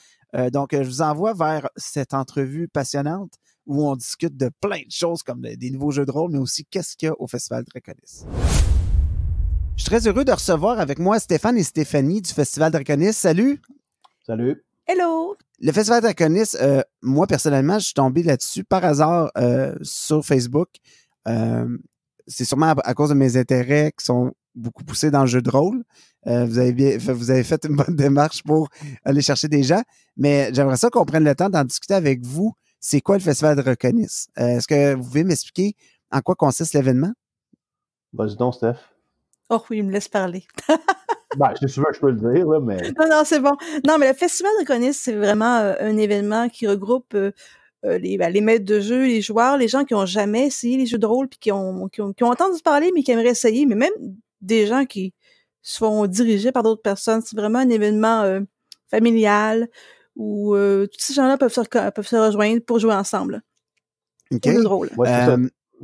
donc, je vous envoie vers cette entrevue passionnante où on discute de plein de choses comme des, nouveaux jeux de rôle, mais aussi qu'est-ce qu'il y a au Festival Draconis. Je suis très heureux de recevoir avec moi Stéphane et Stéphanie du Festival Draconis. Salut! Salut! Hello! Le Festival de euh, moi personnellement, je suis tombé là-dessus par hasard euh, sur Facebook. Euh, c'est sûrement à, cause de mes intérêts qui sont beaucoup poussés dans le jeu de rôle. Euh, vous, avez vous avez fait une bonne démarche pour aller chercher des gens, mais j'aimerais ça qu'on prenne le temps d'en discuter avec vous. C'est quoi le Festival de Draconis? Est-ce que vous pouvez m'expliquer en quoi consiste l'événement? Vas-y donc, Steph. Oh oui, il me laisse parler. [LAUGHS] ben, si tu je peux le dire, mais. Non, non, c'est bon. Non, mais le Festival de Conis, c'est vraiment euh, un événement qui regroupe euh, euh, les, ben, les, maîtres de jeu, les joueurs, les gens qui n'ont jamais essayé les jeux de rôle, puis qui ont, qui ont, entendu parler, mais qui aimeraient essayer, mais même des gens qui se dirigés par d'autres personnes. C'est vraiment un événement familial où tous ces gens-là peuvent se, peuvent se rejoindre pour jouer ensemble. OK. C'est drôle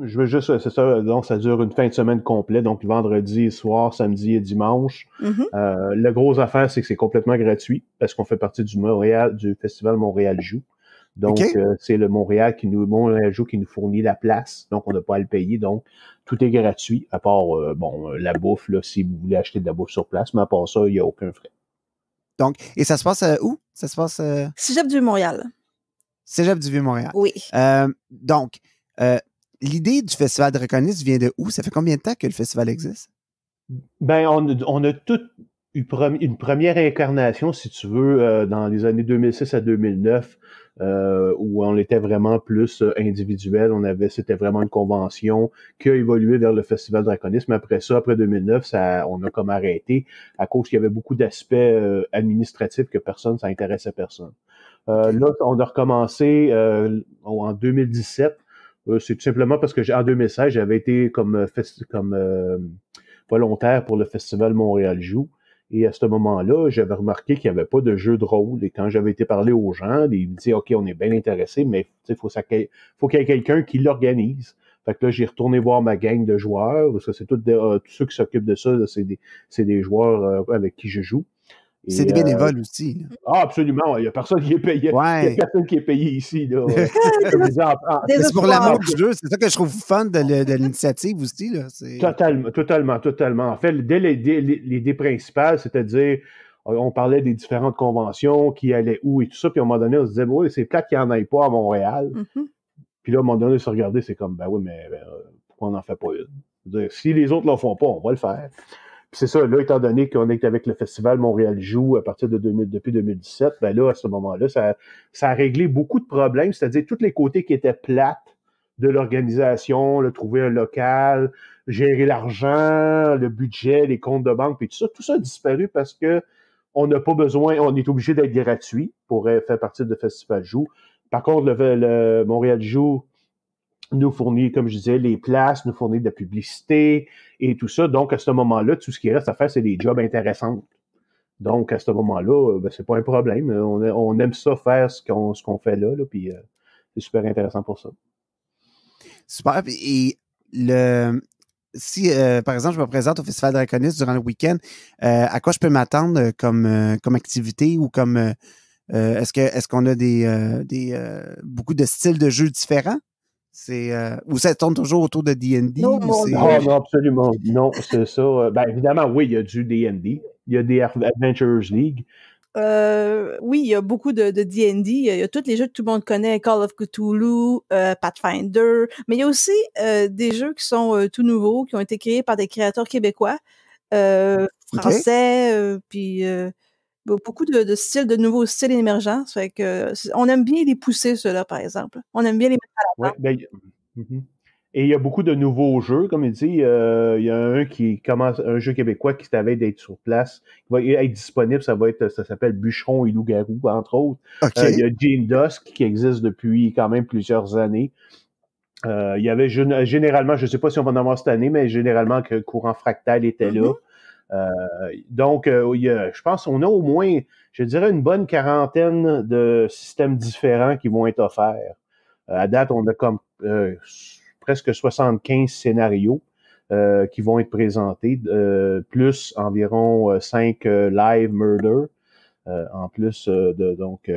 je veux juste, c'est ça, donc ça dure une fin de semaine complète, donc vendredi soir, samedi et dimanche. Le mm-hmm. euh, gros la grosse affaire, c'est que c'est complètement gratuit parce qu'on fait partie du Montréal, du Festival Montréal Joue. Donc, euh, c'est le Montréal qui nous, Montréal Joue qui nous fournit la place, donc on n'a pas à le payer, donc tout est gratuit, à part, euh, bon, la bouffe, là, si vous voulez acheter de la bouffe sur place, mais à part ça, il n'y a aucun frais. Donc, et ça se passe où? Ça se passe... Cégep du Montréal. Cégep du Vieux-Montréal. Oui. donc, euh, l'idée du Festival de Draconis vient de où? Ça fait combien de temps que le festival existe? Ben, on, a tout une première incarnation, si tu veux, euh, dans les années 2006 à 2009, euh, où on était vraiment plus euh, individuel. On avait, c'était vraiment une convention qui a évolué vers le Festival Mais Après ça, après 2009, ça, on a comme arrêté à cause qu'il y avait beaucoup d'aspects administratifs que personne, ça intéressait personne. là, on a recommencé en 2017 euh, c'est tout simplement parce que en 2016, j'avais été comme, euh, comme euh, volontaire pour le Festival Montréal Joue. Et à ce moment-là, j'avais remarqué qu'il n'y avait pas de jeu de rôle. Et quand j'avais été parler aux gens, ils me disaient OK, on est bien intéressé, mais faut ça, faut qu'il y ait quelqu'un qui l'organise. Fait que là, j'ai retourné voir ma gang de joueurs, parce que c'est tous, ceux qui s'occupent de ça, c'est des, des, joueurs avec qui je joue. C'est des euh, bénévoles aussi. Ah, absolument. Il n'y a personne qui est payé. n'y a personne qui est payé ici. [LAUGHS] [LAUGHS] c'est pour l'amour du jeu. C'est ça que je trouve fun de, l'initiative aussi. Totalement, totalement, totalement. En fait, dès l'idée principale, c'est-à-dire, euh, on parlait des différentes conventions, qui allaient où et tout ça. Puis à un moment donné, on se disait, oui, c'est peut-être qu'il n'y en ait pas à Montréal. Mm-hmm. Puis là, à un moment donné, on se regardait, c'est comme, ben oui, mais ben, pourquoi on n'en fait pas une? si les autres ne le font pas, on va le faire c'est ça, là, étant donné qu'on est avec le festival Montréal Joue à partir de 2000, depuis 2017, ben là, à ce moment-là, ça, a réglé beaucoup de problèmes, c'est-à-dire tous les côtés qui étaient plates de l'organisation, le trouver un local, gérer l'argent, le budget, les comptes de banque, puis tout ça, tout ça a disparu parce que on n'a pas besoin, on est obligé d'être gratuit pour euh, faire partie de Festival Joue. Par contre, le, le Montréal Joue nous fournit, comme je disais, les places, nous fournit de la publicité et tout ça. Donc, à ce moment-là, tout ce qui reste à faire, c'est des jobs intéressants. Donc, à ce moment-là, ce euh, ben, c'est pas un problème. On, aime ça faire ce qu'on fait là, puis euh, c'est super intéressant pour ça. Super. Et le, si, euh, par exemple, je me présente au Festival Draconis durant le week-end, à quoi je peux m'attendre comme, activité ou comme. est-ce qu'on a des beaucoup de styles de jeux différents? C'est Vous euh, êtes toujours autour de D&D Non, non, non, absolument. Non, c'est ça. Euh, ben, évidemment, oui, il y a du D&D, il y a des Adventures League. Euh, oui, il y a beaucoup de D&D. il, y a tous les jeux que tout le monde connaît, Call of Cthulhu, Pathfinder, mais il y a aussi des jeux qui sont tout nouveaux, qui ont été créés par des créateurs québécois, français, puis beaucoup de, styles, de nouveaux styles émergents. on aime bien les pousser, ceux-là, par exemple. On aime bien les mettre à la ben, mmh Et il y a beaucoup de nouveaux jeux, comme il dit. Euh, il y a un qui commence, un jeu québécois qui savait d'être sur place, qui va être disponible. Ça va être, ça s'appelle Bûcheron et Loup-Garou, entre autres. Euh, il y a Gene Dusk qui existe depuis quand même plusieurs années. Euh, il y avait généralement, je ne sais pas si on va en avoir cette année, mais généralement que Courant Fractal était mmh là. Euh, donc, euh, je pense qu'on a au moins, je dirais, une bonne quarantaine de systèmes différents qui vont être offerts. Euh, à date, on a comme presque 75 scénarios. qui vont être présentés, plus environ 5 live murder, en plus de donc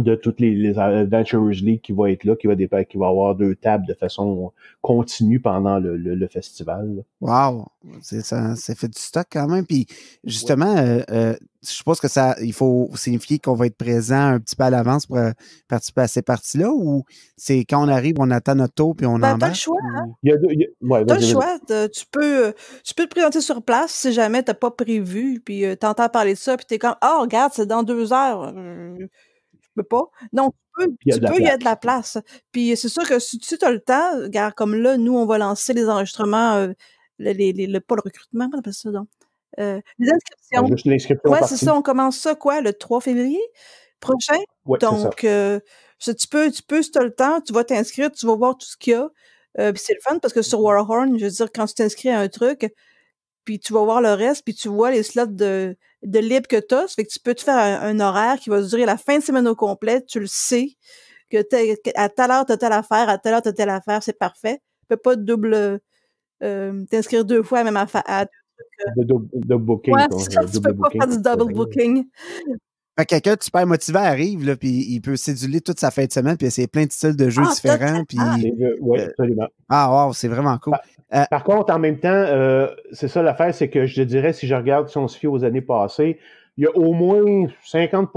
de toutes les, League qui va être là, qui va, avoir deux tables de façon continue pendant le, festival. Wow! Ça, fait du stock quand même. Puis justement, euh, euh, je pense que ça il faut signifier qu'on va être présent un petit peu à l'avance pour euh, participer à ces parties-là ou c'est quand on arrive, on attend notre tour puis on ben, en T'as le choix, hein? le choix. Tu peux, tu peux te présenter sur place si jamais t'as pas prévu, puis t'entends parler de ça, puis t'es comme Ah, regarde, c'est dans deux heures peux pas. Non, tu peux, y tu de, peux, la y a la place. Puis c'est sûr que si, tu as le temps, regarde, comme là, nous, on va lancer les enregistrements, euh, le, pas le recrutement, on appelle ça, donc. Euh, les inscriptions. Oui, c'est ça, on commence ça, quoi, le 3 février prochain? donc, si euh, tu peux, tu peux, si tu as le temps, tu vas t'inscrire, tu vas voir tout ce qu'il y a. puis c'est le fun parce que sur mm-hmm. Warhorn, je veux dire, quand tu t'inscris à un truc, puis tu vas voir le reste, puis tu vois les slots de, de libre que tu as. fait que tu peux te faire un, horaire qui va durer la fin de semaine au complet, tu le sais, que, à telle heure, t'as telle affaire, à telle heure, t'as telle affaire, c'est parfait. Tu peux pas double euh, t'inscrire deux fois même À, de, peux pas faire du double booking quelqu'un de super motivé arrive, là, puis il peut séduler toute sa fin de semaine, puis c'est plein de styles de jeux ah, différents. oui, euh, absolument. Ah, wow, c'est vraiment cool. Par, euh, contre, en même temps, euh, c'est ça l'affaire, c'est que je dirais, si je regarde, si on se fie aux années passées, il y a au moins 50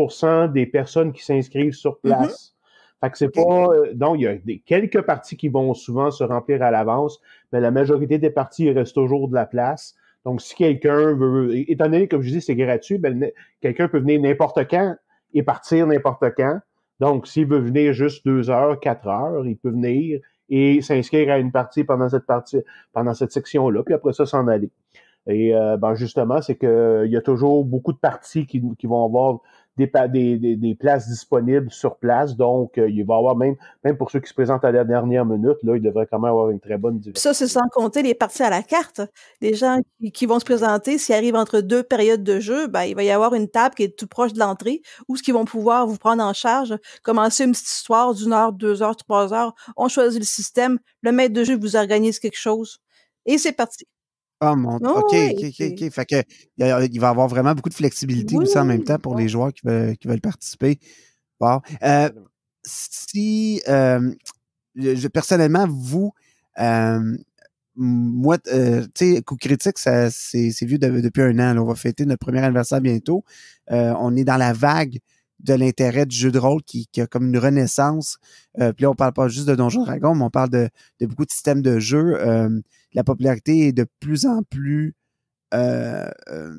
des personnes qui s'inscrivent sur mm-hmm. place. Fait que c'est pas. Donc, il y a quelques parties qui vont souvent se remplir à l'avance, mais la majorité des parties, il reste toujours de la place. Donc, si quelqu'un veut, étant donné, comme je dis, c'est gratuit, ben, quelqu'un peut venir n'importe quand et partir n'importe quand. Donc, s'il veut venir juste deux heures, quatre heures, il peut venir et s'inscrire à une partie pendant cette partie, pendant cette section-là, puis après ça, s'en aller. Et euh, ben justement, c'est qu'il y a toujours beaucoup de parties qui vont avoir des, des, places disponibles sur place. Donc, euh, il va y avoir même, même pour ceux qui se présentent à la dernière minute, là, il devrait quand même avoir une très bonne diversité. Ça, c'est sans compter les parties à la carte. Les gens qui, vont se présenter, s'ils arrivent entre deux périodes de jeu, ben, il va y avoir une table qui est tout proche de l'entrée où ce qu'ils vont pouvoir vous prendre en charge, commencer une petite histoire d'une heure, deux heures, trois heures. On choisit le système. Le maître de jeu vous organise quelque chose. Et c'est parti. Ah mon OK, OK, OK, il va y avoir vraiment beaucoup de flexibilité aussi en même temps pour les joueurs qui veulent, participer. Euh, si euh, je, personnellement, vous, euh, moi, tu sais, coup critique, c'est vieux depuis un an. On va fêter notre premier anniversaire bientôt. on est dans la vague de l'intérêt du jeu de rôle qui, a comme une renaissance. Euh, puis là, on parle pas juste de Donjons Dragons, mais on parle de, beaucoup de systèmes de jeu. Euh, la popularité est de plus en plus euh, euh,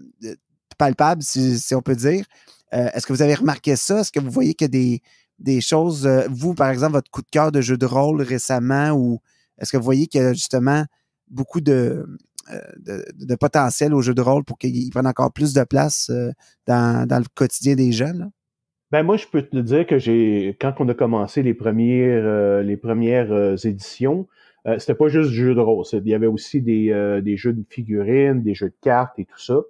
palpable, si, on peut dire. Est-ce que vous avez remarqué ça? Est-ce que vous voyez que des, des choses, vous, par exemple, votre coup de cœur de jeu de rôle récemment, ou est-ce que vous voyez qu'il y a justement beaucoup de, de, potentiel au jeu de rôle pour qu'il prenne encore plus de place dans, le quotidien des jeunes? Ben moi, je peux te dire que j'ai quand on a commencé les premières, euh, les premières euh, éditions, euh, c'était pas juste jeux de rôle. Il y avait aussi des, des, jeux de figurines, des jeux de cartes et tout ça.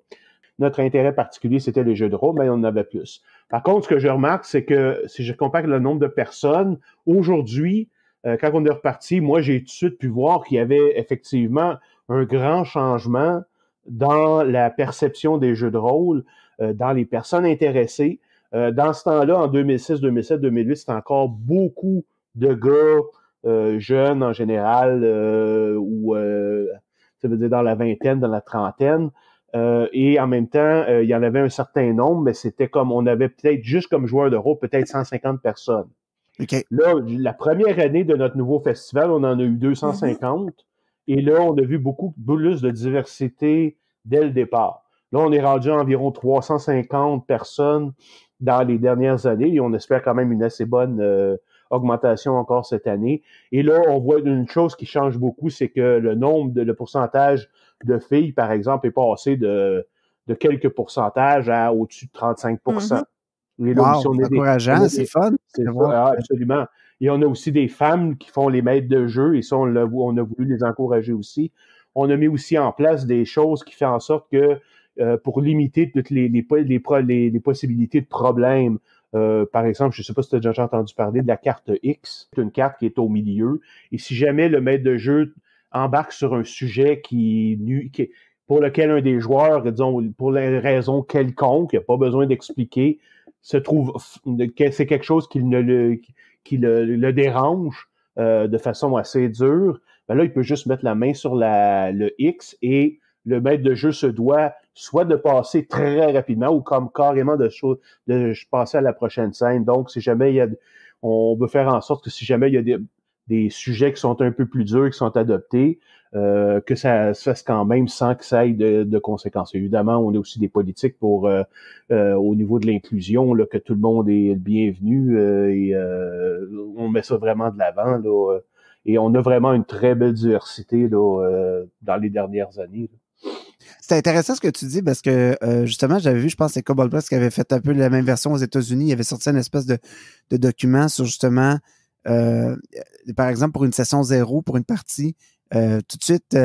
Notre intérêt particulier, c'était les jeux de rôle, mais on en avait plus. Par contre, ce que je remarque, c'est que si je compare le nombre de personnes, aujourd'hui, quand on est reparti, moi, j'ai tout de suite pu voir qu'il y avait effectivement un grand changement dans la perception des jeux de rôle, dans les personnes intéressées euh, dans ce temps-là, en 2006, 2007, 2008, c'était encore beaucoup de gars euh, jeunes en général, euh, ou ça veut dire dans la vingtaine, dans la trentaine. et en même temps, il y en avait un certain nombre, mais c'était comme, on avait peut-être juste comme joueur de rôle, peut-être 150 personnes. Là, la première année de notre nouveau festival, on en a eu 250. Mm-hmm. Et là, on a vu beaucoup plus de diversité dès le départ. Là, on est rendu à environ 350 personnes dans les dernières années et on espère quand même une assez bonne euh, augmentation encore cette année. Et là, on voit une chose qui change beaucoup, c'est que le nombre, de, le pourcentage de filles, par exemple, est passé de, de quelques pourcentages à au-dessus de 35 mm-hmm. wow, encourageant, c'est fun. C'est ah, absolument. Et on a aussi des femmes qui font les maîtres de jeu et ça, on on a voulu les encourager aussi. On a mis aussi en place des choses qui font en sorte que euh, pour limiter toutes les, les, les, possibilités de problèmes. Euh, par exemple, je ne sais pas si tu as déjà entendu parler de la carte X. C'est une carte qui est au milieu. Et si jamais le maître de jeu embarque sur un sujet qui, qui pour lequel un des joueurs, disons, pour les raisons quelconques, il n'y a pas besoin d'expliquer, se trouve que c'est quelque chose qui le, qui le, dérange euh, de façon assez dure, ben là, il peut juste mettre la main sur la, le X et le maître de jeu se doit soit de passer très rapidement ou comme carrément de, de passer à la prochaine scène. Donc, si jamais il y a, on veut faire en sorte que si jamais il y a des, des sujets qui sont un peu plus durs, qui sont adoptés, euh, que ça se fasse quand même sans que ça ait de, de conséquences. Évidemment, on a aussi des politiques pour euh, euh, au niveau de l'inclusion, que tout le monde est bienvenu et on met ça vraiment de l'avant. et on a vraiment une très belle diversité là, dans les dernières années. C'est intéressant ce que tu dis parce que euh, justement, j'avais vu, je pense, c'est Cobalt Press qui avait fait un peu la même version aux États-Unis. Il avait sorti une espèce de, document sur justement, euh, par exemple, pour une session zéro, pour une partie, euh, tout de suite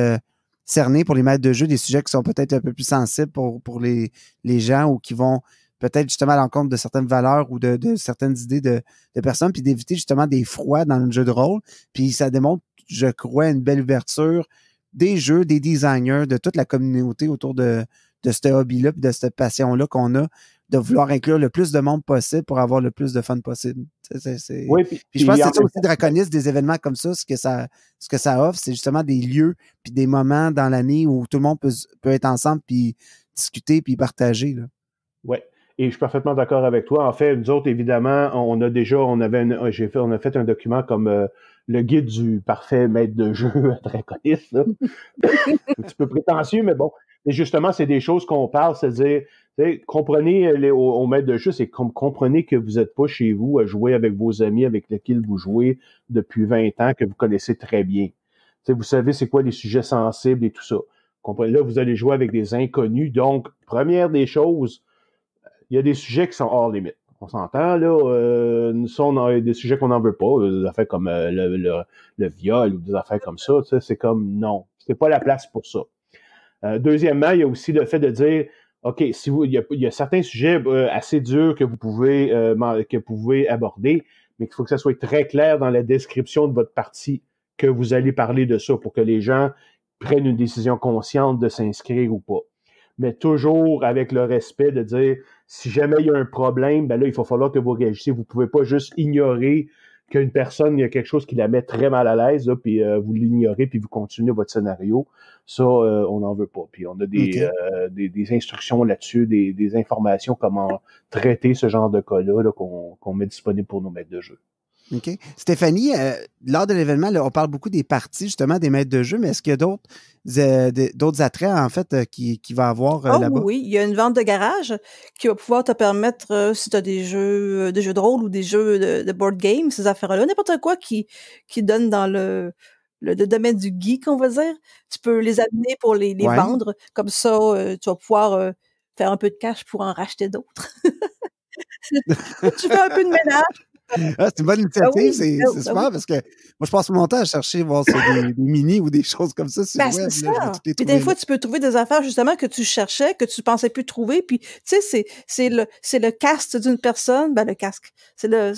cerné pour les maîtres de jeu des sujets qui sont peut-être un peu plus sensibles pour, pour les, les gens ou qui vont peut-être justement à l'encontre de certaines valeurs ou de, de certaines idées de, de personnes, puis d'éviter justement des froids dans le jeu de rôle. Puis ça démontre, je crois, une belle ouverture des jeux, des designers, de toute la communauté autour de, de ce hobby-là, de cette passion-là qu'on a, de vouloir inclure le plus de monde possible pour avoir le plus de fun possible. Oui, puis, je pense que c'est aussi draconiste, des événements comme ça, ce que ça, ce que ça offre, c'est justement des lieux puis des moments dans l'année où tout le monde peut, être ensemble puis discuter puis partager. Oui. Et je suis parfaitement d'accord avec toi. En fait, nous autres, évidemment, on a déjà, on avait, j'ai fait, on a fait un document comme euh, le guide du parfait maître de jeu [LAUGHS] à Draconis. [LAUGHS] un petit peu prétentieux, mais bon. Et justement, c'est des choses qu'on parle, c'est-à-dire, comprenez euh, les, au, maître de jeu, c'est comme comprenez que vous n'êtes pas chez vous à jouer avec vos amis avec lesquels vous jouez depuis 20 ans, que vous connaissez très bien. vous savez c'est quoi les sujets sensibles et tout ça. Comprenez, là, vous allez jouer avec des inconnus. Donc, première des choses, il y a des sujets qui sont hors limite on s'entend, là, euh, nous sont on des sujets qu'on n'en veut pas, euh, des affaires comme euh, le, viol ou des affaires comme ça, c'est comme non, c'est pas la place pour ça. deuxièmement, il y a aussi le fait de dire, OK, si il, y a, certains sujets assez durs que vous pouvez, que vous pouvez aborder, mais qu'il faut que ça soit très clair dans la description de votre partie que vous allez parler de ça pour que les gens prennent une décision consciente de s'inscrire ou pas. Mais toujours avec le respect de dire, si jamais il y a un problème, ben là, il va falloir que vous réagissiez. Vous ne pouvez pas juste ignorer qu'une personne, il y a quelque chose qui la met très mal à l'aise, puis euh, vous l'ignorez, puis vous continuez votre scénario. Ça, euh, on n'en veut pas. Puis on a euh, des, des, instructions là-dessus, des, des, informations comment traiter ce genre de cas-là qu'on, qu'on met disponible pour nos maîtres de jeu. Stéphanie, euh, lors de l'événement, on parle beaucoup des parties, justement, des maîtres de jeu, mais est-ce qu'il y a d'autres, euh, d'autres attraits, en fait, euh, qui, qui, va avoir oh, là-bas? Oui, il y a une vente de garage qui va pouvoir te permettre, si tu as des jeux, des jeux de rôle ou des jeux de, board game, ces affaires-là, n'importe quoi qui, qui donne dans le, le, domaine du geek, on va dire, tu peux les amener pour les, vendre. Comme ça, tu vas pouvoir faire un peu de cash pour en racheter d'autres. [LAUGHS] tu fais un peu de ménage, ah, c'est une bonne ah initiative, c'est ah super parce que moi, je passe mon temps à chercher voir des, des mini ou des choses comme ça sur ben, ça. puis des fois, tu peux trouver des affaires justement que tu cherchais, que tu pensais plus trouver. Puis, tu sais, c'est, le, c'est le d'une personne. Ben, le casque. C'est le.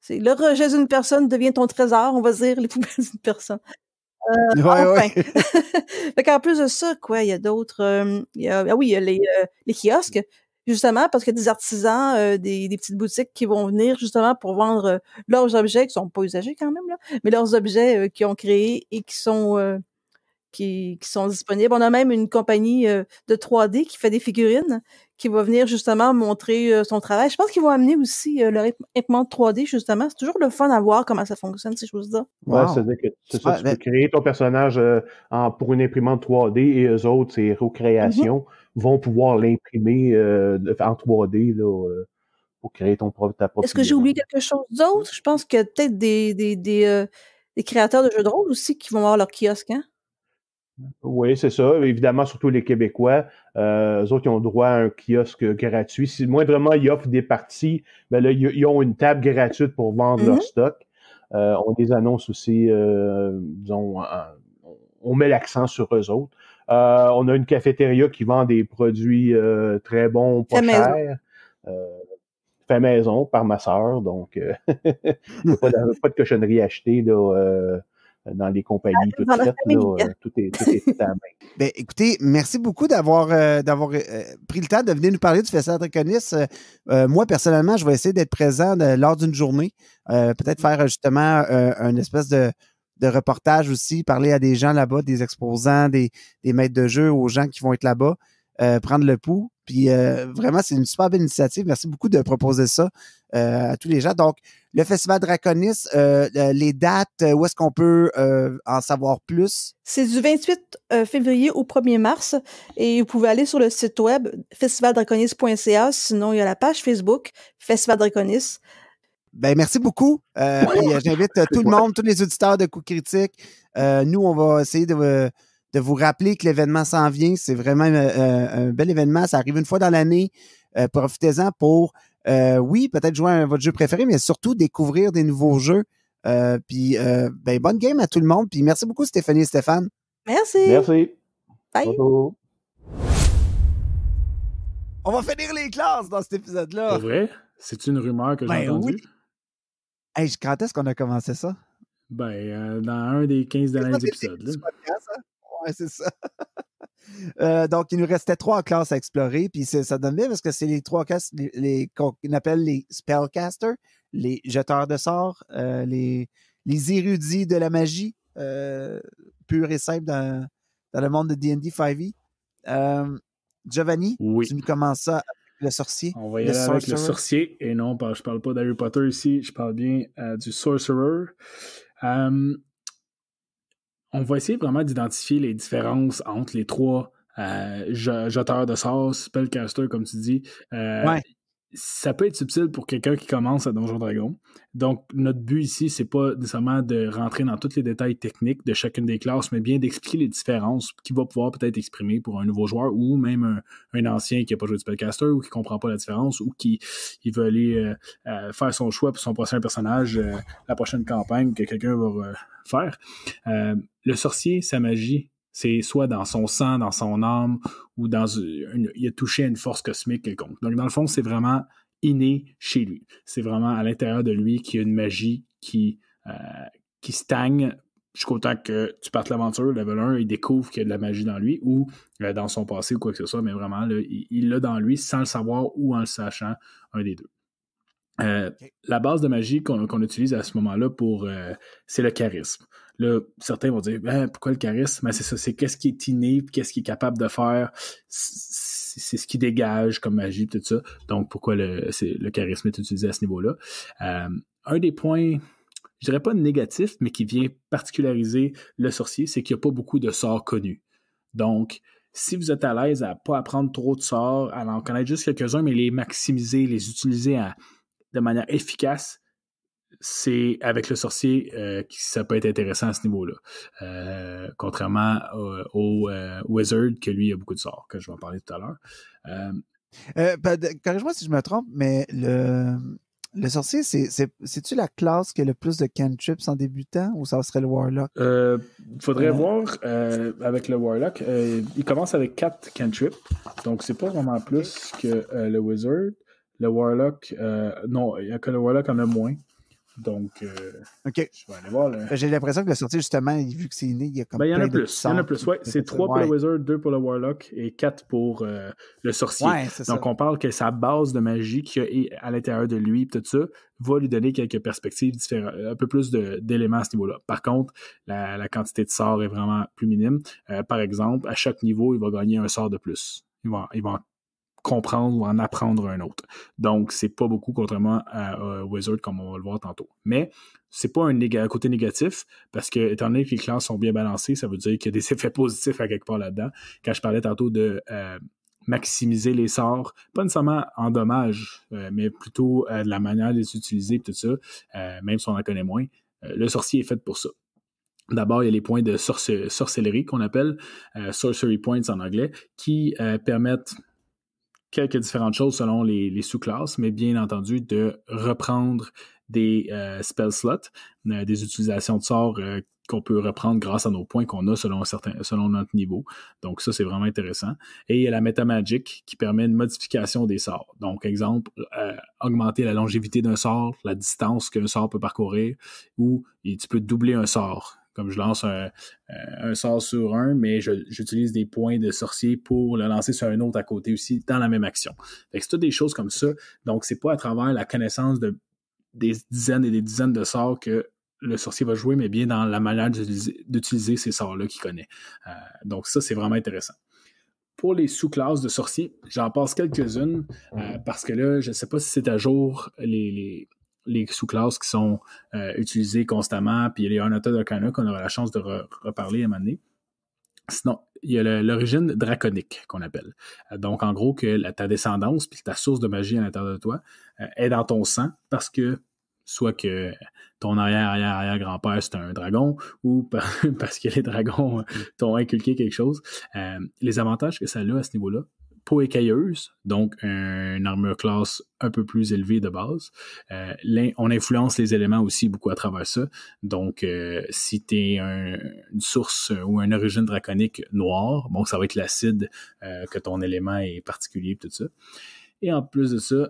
C'est, le rejet d'une personne devient ton trésor, on va dire, les poubelles d'une personne. ouais, euh, enfin. [LAUGHS] en plus de ça, quoi, il y a d'autres. Euh, ah oui, il y a les, euh, les kiosques justement parce qu'il y a des artisans, euh, des, petites boutiques qui vont venir justement pour vendre euh, leurs objets qui sont pas usagés quand même là, mais leurs objets euh, qu'ils ont créés et qui sont qui, sont disponibles. On a même une compagnie de 3D qui fait des figurines qui va venir justement montrer son travail. Je pense qu'ils vont amener aussi leur imprimante 3D justement. C'est toujours le fun à voir comment ça fonctionne ces choses-là. c'est-à-dire que tu, ça, tu peux créer ton personnage pour une imprimante 3D et eux autres, c'est mm-hmm. recréation vont pouvoir l'imprimer euh, en 3D là, euh, pour créer ton propre, ta propre. Est-ce que j'ai oublié quelque chose d'autre? Je pense que peut-être des, euh, des, créateurs de jeux de rôle aussi qui vont avoir leur kiosque, hein? Oui, c'est ça. Évidemment, surtout les Québécois, eux autres, ils ont droit à un kiosque gratuit. Si vraiment, ils offrent des parties, ben là, ils, ont une table gratuite pour vendre leur mm-hmm. stock. on les annonce aussi, disons, on met l'accent sur eux autres. Euh, on a une cafétéria qui vend des produits euh, très bons, pas chers. Euh, fait maison par ma soeur. donc [LAUGHS] pas, de, pas, de, cochonnerie achetée là, dans les compagnies ah, toutes faites. tout, est, tout à la [LAUGHS] main. Ben, écoutez, merci beaucoup d'avoir d'avoir pris le temps de venir nous parler du Festival Triconis. moi, personnellement, je vais essayer d'être présent lors d'une journée. Peut-être faire justement une espèce de de reportage aussi, parler à des gens là-bas, des exposants, des, maîtres de jeu, aux gens qui vont être là-bas, euh, prendre le pouls. Puis euh, vraiment, c'est une super belle initiative. Merci beaucoup de proposer ça euh, à tous les gens. Donc, le Festival Draconis, les dates, où est-ce qu'on peut en savoir plus? C'est du 28 février au 1er mars et vous pouvez aller sur le site web festivaldraconis.ca. Sinon, il y a la page Facebook Festival Draconis. Ben, merci beaucoup. Euh, euh, j'invite euh, tout le monde, tous les auditeurs de Coup Critique. nous, on va essayer de, vous rappeler que l'événement s'en vient. C'est vraiment un bel événement. Ça arrive une fois dans l'année. Profitez-en pour, oui, peut-être jouer à votre jeu préféré, mais surtout découvrir des nouveaux jeux. puis, ben, bonne game à tout le monde. Puis, merci beaucoup, Stéphanie et Stéphane. Merci. Merci. Bye. On va finir les classes dans cet épisode-là. C'est vrai? C'est une rumeur que j'ai ben entendue? Oui quand est-ce qu'on a commencé ça? Ben, euh, dans un des 15 derniers épisodes. Là. Hein? Ouais, c'est ça. Euh, donc, il nous restait trois classes à explorer, puis ça donne bien parce que c'est les trois classes qu'on appelle les spellcasters, les jeteurs de sorts, euh, les, les érudits de la magie, pure et simple dans, dans, le monde de D&D 5e. E. Giovanni, tu nous commences ça le sorcier. On va y aller avec le sorcier. Et non, je parle pas d'Harry Potter ici, je parle bien euh, du sorcerer. Hum, on va essayer vraiment d'identifier les différences entre les trois euh, jeteurs de sauce, spellcaster, comme tu dis. Euh, ça peut être subtil pour quelqu'un qui commence à Donjon Dragon. Donc, notre but ici, c'est pas nécessairement de rentrer dans tous les détails techniques de chacune des classes, mais bien d'expliquer les différences qu'il va pouvoir peut-être exprimer pour un nouveau joueur ou même un, ancien qui n'a pas joué de spellcaster ou qui ne comprend pas la différence ou qui veut aller euh, euh, faire son choix pour son prochain personnage, euh, la prochaine campagne que quelqu'un va faire. le sorcier, sa magie, c'est soit dans son sang, dans son âme, ou dans il a touché à une force cosmique quelconque. Donc, dans le fond, c'est vraiment inné chez lui. C'est vraiment à l'intérieur de lui qu'il y a une magie qui, euh, qui stagne jusqu'au temps que tu partes l'aventure, level 1, il découvre qu'il y a de la magie dans lui ou euh, dans son passé ou quoi que ce soit, mais vraiment, il l'a dans lui sans le savoir ou en le sachant, un des deux. Euh, la base de magie qu'on utilise à ce moment-là pour euh, c'est le charisme. Là, certains vont dire ben, pourquoi le charisme ben, C'est ça, c'est qu'est-ce qui est inné, qu'est-ce qui est capable de faire, c'est ce qui dégage comme magie, tout ça. Donc pourquoi le, le charisme est utilisé à ce niveau-là. Euh, un des points, je dirais pas négatif, mais qui vient particulariser le sorcier, c'est qu'il n'y a pas beaucoup de sorts connus. Donc, si vous êtes à l'aise à ne pas apprendre trop de sorts, à en connaître juste quelques-uns, mais les maximiser, les utiliser à de manière efficace, c'est avec le sorcier euh, que ça peut être intéressant à ce niveau-là. Euh, contrairement euh, au, Wizard, que lui a beaucoup de sorts, que je vais en parler tout à l'heure. Ben, corrige-moi si je me trompe, mais le, le sorcier, c'est-tu la classe qui a le plus de cantrips en débutant ou ça serait le Warlock? Il faudrait voir avec le Warlock. il commence avec 4 cantrips, donc c'est pas vraiment plus que le Wizard. Le Warlock, euh, non, il n'y a que le Warlock en a moins. Donc, euh, je vais aller voir. J'ai l'impression que le sortie, justement, vu que c'est né, il y a comme. ça. Ben, il y en a plus. Il y en a plus, C'est 3 pour le Wizard, 2 pour le Warlock et 4 pour euh, le Sorcier. Donc, on parle que sa base de magie qui est à l'intérieur de lui, tout ça, va lui donner quelques perspectives différentes, euh, un peu plus d'éléments à ce niveau-là. Par contre, la, quantité de sorts est vraiment plus minime. par exemple, à chaque niveau, il va gagner un sort de plus. il va en comprendre ou en apprendre un autre. Donc, c'est pas beaucoup, contrairement à euh, Wizard, comme on va le voir tantôt. Mais c'est pas un côté négatif, parce que, étant donné que les classes sont bien balancées, ça veut dire qu'il y a des [LAUGHS] effets positifs à quelque part là-dedans. Quand je parlais tantôt de euh, maximiser les sorts, pas nécessairement en dommages, euh, mais plutôt de la manière de les utiliser, et tout ça, même si on en connaît moins, le sorcier est fait pour ça. D'abord, il y a les points de sorcellerie qu'on appelle sorcery points en anglais, qui permettent quelques différentes choses selon les, sous-classes, mais bien entendu de reprendre des euh, spell slots, euh, des utilisations de sorts euh, qu'on peut reprendre grâce à nos points qu'on a selon, selon notre niveau. Donc, ça, c'est vraiment intéressant. Et il y a la Metamagic qui permet une modification des sorts. Donc, exemple, augmenter la longévité d'un sort, la distance qu'un sort peut parcourir, ou tu peux doubler un sort comme je lance euh, un, sort sur un, mais j'utilise des points de sorcier pour le lancer sur un autre à côté aussi dans la même action. c'est toutes des choses comme ça. Donc, c'est pas à travers la connaissance de des dizaines et des dizaines de sorts que le sorcier va jouer, mais bien dans la manière d'utiliser ces sorts-là qu'il connaît. Euh, donc, ça, c'est vraiment intéressant pour les sous-classes de sorciers, j'en passe quelques-unes euh, parce que là, je ne sais pas si c'est à jour les, les sous-classes qui sont euh, utilisées constamment, puis il y a les de d'Arcana qu'on aura la chance de reparler à un moment donné. Sinon, il y a l'origine draconique qu'on appelle. Euh, donc, en gros, que ta descendance, puis ta source de magie à l'intérieur de toi, euh, est dans ton sang parce que soit que ton arrière-arrière-arrière-grand-père, c'est un dragon, ou [LAUGHS] parce que les dragons t'ont inculqué quelque chose. les avantages que ça a à ce niveau-là, peau écailleuse, donc une armure classe un peu plus élevée de base. Euh, on influence les éléments aussi beaucoup à travers ça. Donc, euh, si tu es une source euh, ou une origine draconique noire, bon, ça va être l'acide que ton élément est particulier, tout ça. Et en plus de ça,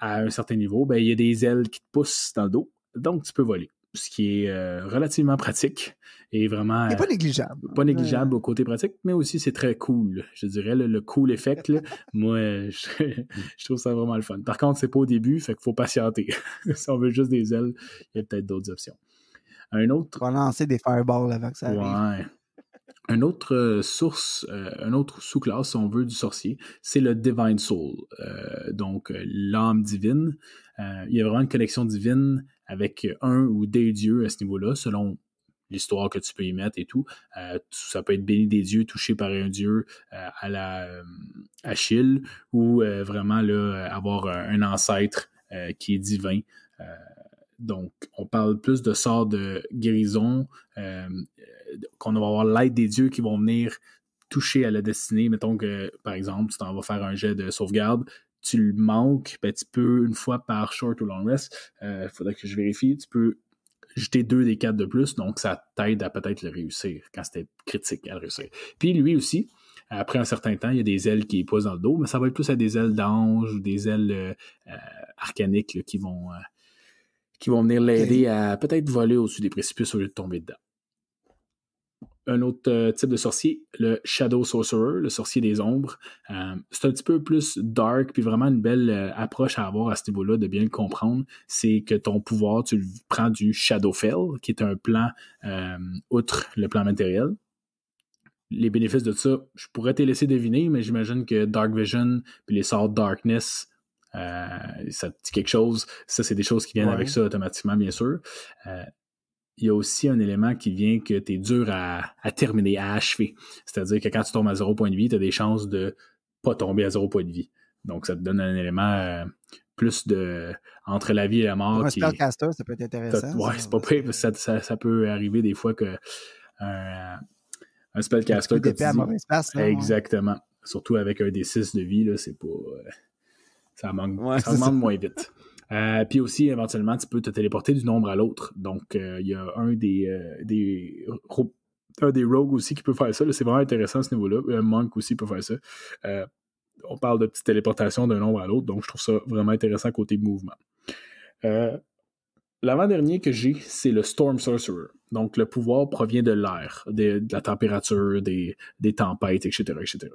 à un certain niveau, ben, il y a des ailes qui te poussent dans le dos, donc tu peux voler ce qui est euh, relativement pratique et vraiment. pas euh, négligeable. Pas négligeable au côté pratique, mais aussi c'est très cool. Je dirais le, cool effect. [LAUGHS] moi, [LAUGHS] je, trouve ça vraiment le fun. Par contre, c'est pas au début, fait qu'il faut patienter. [LAUGHS] si on veut juste des ailes, il y a peut-être d'autres options. Un autre. On va lancer des fireballs avant que ça arrive. Ouais. Une autre euh, source, un autre sous-classe, si on veut, du sorcier, c'est le Divine Soul, donc l'âme divine. il y a vraiment une connexion divine avec un ou des dieux à ce niveau-là, selon l'histoire que tu peux y mettre et tout. Euh, ça peut être béni des dieux, touché par un dieu euh, à la euh, Achille, ou vraiment avoir un ancêtre qui est divin. donc, on parle plus de sort de guérison, qu'on va avoir l'aide des dieux qui vont venir toucher à la destinée. Mettons que, par exemple, tu t'en vas faire un jet de sauvegarde, tu le manques, ben, tu peux, une fois par short ou long rest, il euh, faudrait que je vérifie, tu peux jeter deux des quatre de plus, donc ça t'aide à peut-être le réussir quand c'était critique à le réussir. Puis lui aussi, après un certain temps, il y a des ailes qui posent dans le dos, mais ça va être plus à des ailes d'ange ou des ailes euh, euh, arcaniques qui vont qui vont venir l'aider à peut-être voler au-dessus des précipices au lieu de tomber dedans un autre euh, type de sorcier, le Shadow Sorcerer, le sorcier des ombres. Euh, c'est un petit peu plus dark, puis vraiment une belle euh, approche à avoir à ce niveau-là, de bien le comprendre. C'est que ton pouvoir, tu le prends du Shadowfell, qui est un plan outre le plan matériel. Les bénéfices de ça, je pourrais te laisser deviner, mais j'imagine que Dark Vision, puis les sorts Darkness, ça te dit quelque chose. Ça, c'est des choses qui viennent avec ça automatiquement, bien sûr il y a aussi un élément qui vient que tu es dur à, terminer, à achever. C'est-à-dire que quand tu tombes à zéro point de vie, tu as des chances de pas tomber à zéro point de vie. Donc, ça te donne un élément euh, plus de entre la vie et la mort. Pour un spellcaster, ça peut être intéressant. Ouais, c'est pas que ça, peut arriver des fois que euh, un, un spellcaster. à Exactement. Surtout avec un des 6 de vie, là, c'est pas. Euh, ça manque, ça. manque moins vite. Euh, puis aussi, éventuellement, tu peux te téléporter du nombre à l'autre. Donc, euh, il y a un des, euh, des, rogues aussi qui peut faire ça. C'est vraiment intéressant à ce niveau-là. Un monk aussi peut faire ça. on parle de petite téléportation d'un nombre à l'autre. Donc, je trouve ça vraiment intéressant côté mouvement. L'avant-dernier que j'ai, c'est le Storm Sorcerer. Donc, le pouvoir provient de l'air, de, la température, des, des tempêtes, etc. etc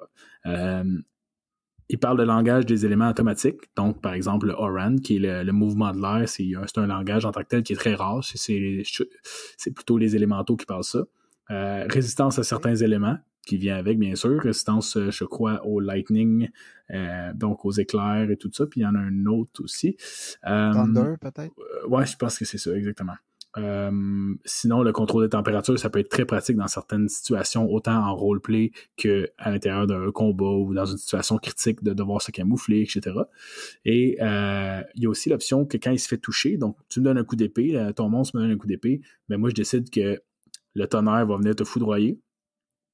il parle de langage des éléments automatiques. Donc, par exemple, le ORAN, qui est le, mouvement de l'air, euh, c'est, un langage en tant que tel qui est très rare. C'est, plutôt les élémentaux qui parlent ça. Euh, résistance à certains éléments, qui vient avec, bien sûr. Résistance, euh, je crois, au lightning, donc aux éclairs et tout ça. Puis il y en a un autre aussi. Euh, Thunder, peut-être? ouais, je pense que c'est ça, exactement. Euh, sinon, le contrôle de température, ça peut être très pratique dans certaines situations, autant en roleplay qu'à l'intérieur d'un combat ou dans une situation critique de devoir se camoufler, etc. Et euh, il y a aussi l'option que quand il se fait toucher, donc tu me donnes un coup d'épée, euh, ton monstre me donne un coup d'épée, mais moi je décide que le tonnerre va venir te foudroyer.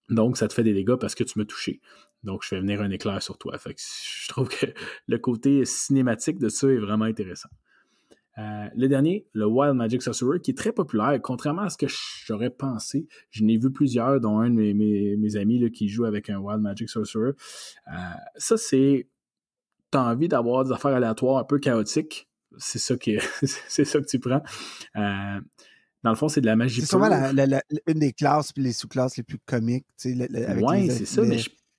Donc, ça te fait des dégâts parce que tu m'as touché. Donc, je fais venir un éclair sur toi. je trouve que le côté cinématique de ça est vraiment intéressant. Euh, le dernier, le Wild Magic Sorcerer, qui est très populaire. Contrairement à ce que j'aurais pensé, je n'ai vu plusieurs, dont un de mes, amis qui joue avec un Wild Magic Sorcerer. Euh, ça, c'est. T'as envie d'avoir des affaires aléatoires un peu chaotiques. C'est ça, [LAUGHS] c'est que tu prends. Euh, dans le fond, c'est de la magie. C'est souvent une des classes les sous-classes les plus comiques. Tu c'est ça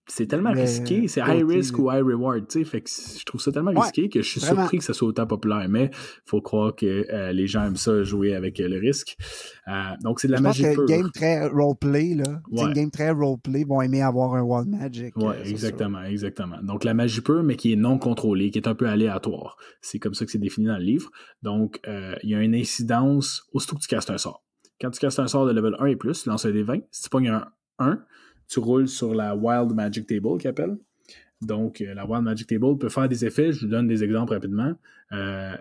c'est tellement risqué. Euh, c'est high risk ou high reward. tu Fait que je trouve ça tellement risqué que je suis surpris que ça soit autant populaire. Mais faut croire que euh, les gens aiment ça jouer avec euh, le risque. donc c'est de la je magie. Pense que game très roleplay, là. c'est un game très roleplay vont aimer avoir un Wild Magic. Oui, exactement, exactement. Donc la magie pure, mais qui est non contrôlée, qui est un peu aléatoire. C'est comme ça que c'est défini dans le livre. Donc il y a une incidence aussitôt que tu castes un sort. Quand tu castes un sort de level 1 et plus, lance un des 20. Si tu pognes un 1, tu roules sur la Wild Magic Table qu'ils Donc, euh, la Wild Magic Table peut faire des effets. Je vous donne des exemples rapidement. Euh,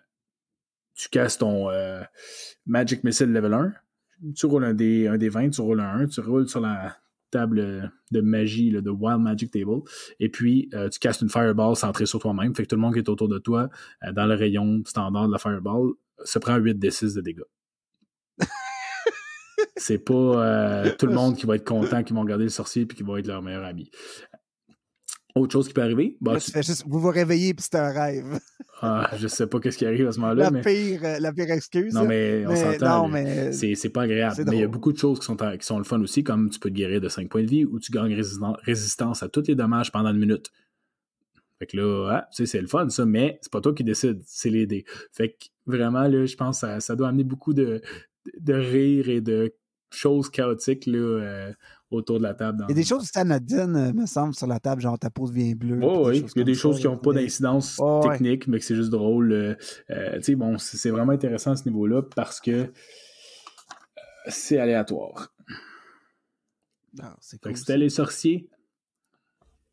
tu casses ton euh, Magic Missile Level 1. Tu roules un des, 20, tu roules un 1, tu roules sur la table de magie, de Wild Magic Table. Et puis, tu casses une Fireball centrée sur toi-même. Fait que tout le monde qui est autour de toi, dans le rayon standard de la Fireball, se prend 8 des 6 de dégâts c'est pas euh, tout le monde qui va être content, qui vont regarder le sorcier puis qui va être leur meilleur ami. Autre chose qui peut arriver. Bah, vous vous réveillez puis c'est un rêve. ah, je sais pas qu'est-ce qui arrive à ce moment-là. La, pire, euh, la pire excuse. Non, mais, on s'entend. C'est pas agréable. Mais il y a beaucoup de choses qui sont, qui sont le fun aussi, comme tu peux te guérir de 5 points de vie ou tu gagnes résistance à tous les dommages pendant une minute. Fait que là, c'est le fun, ça, mais c'est pas toi qui décides. c'est les Fait que vraiment, là, je pense que ça, doit amener beaucoup de, de rire et de choses chaotiques là, euh, autour de la table. il y a des choses anodines, euh, me semble, sur la table, genre ta peau devient bleue. oui, il y a des choses qui n'ont pas d'incidence technique, mais que c'est juste drôle. Euh, bon, c'est vraiment intéressant à ce niveau-là parce que c'est aléatoire. Ah, cool, C'était les sorciers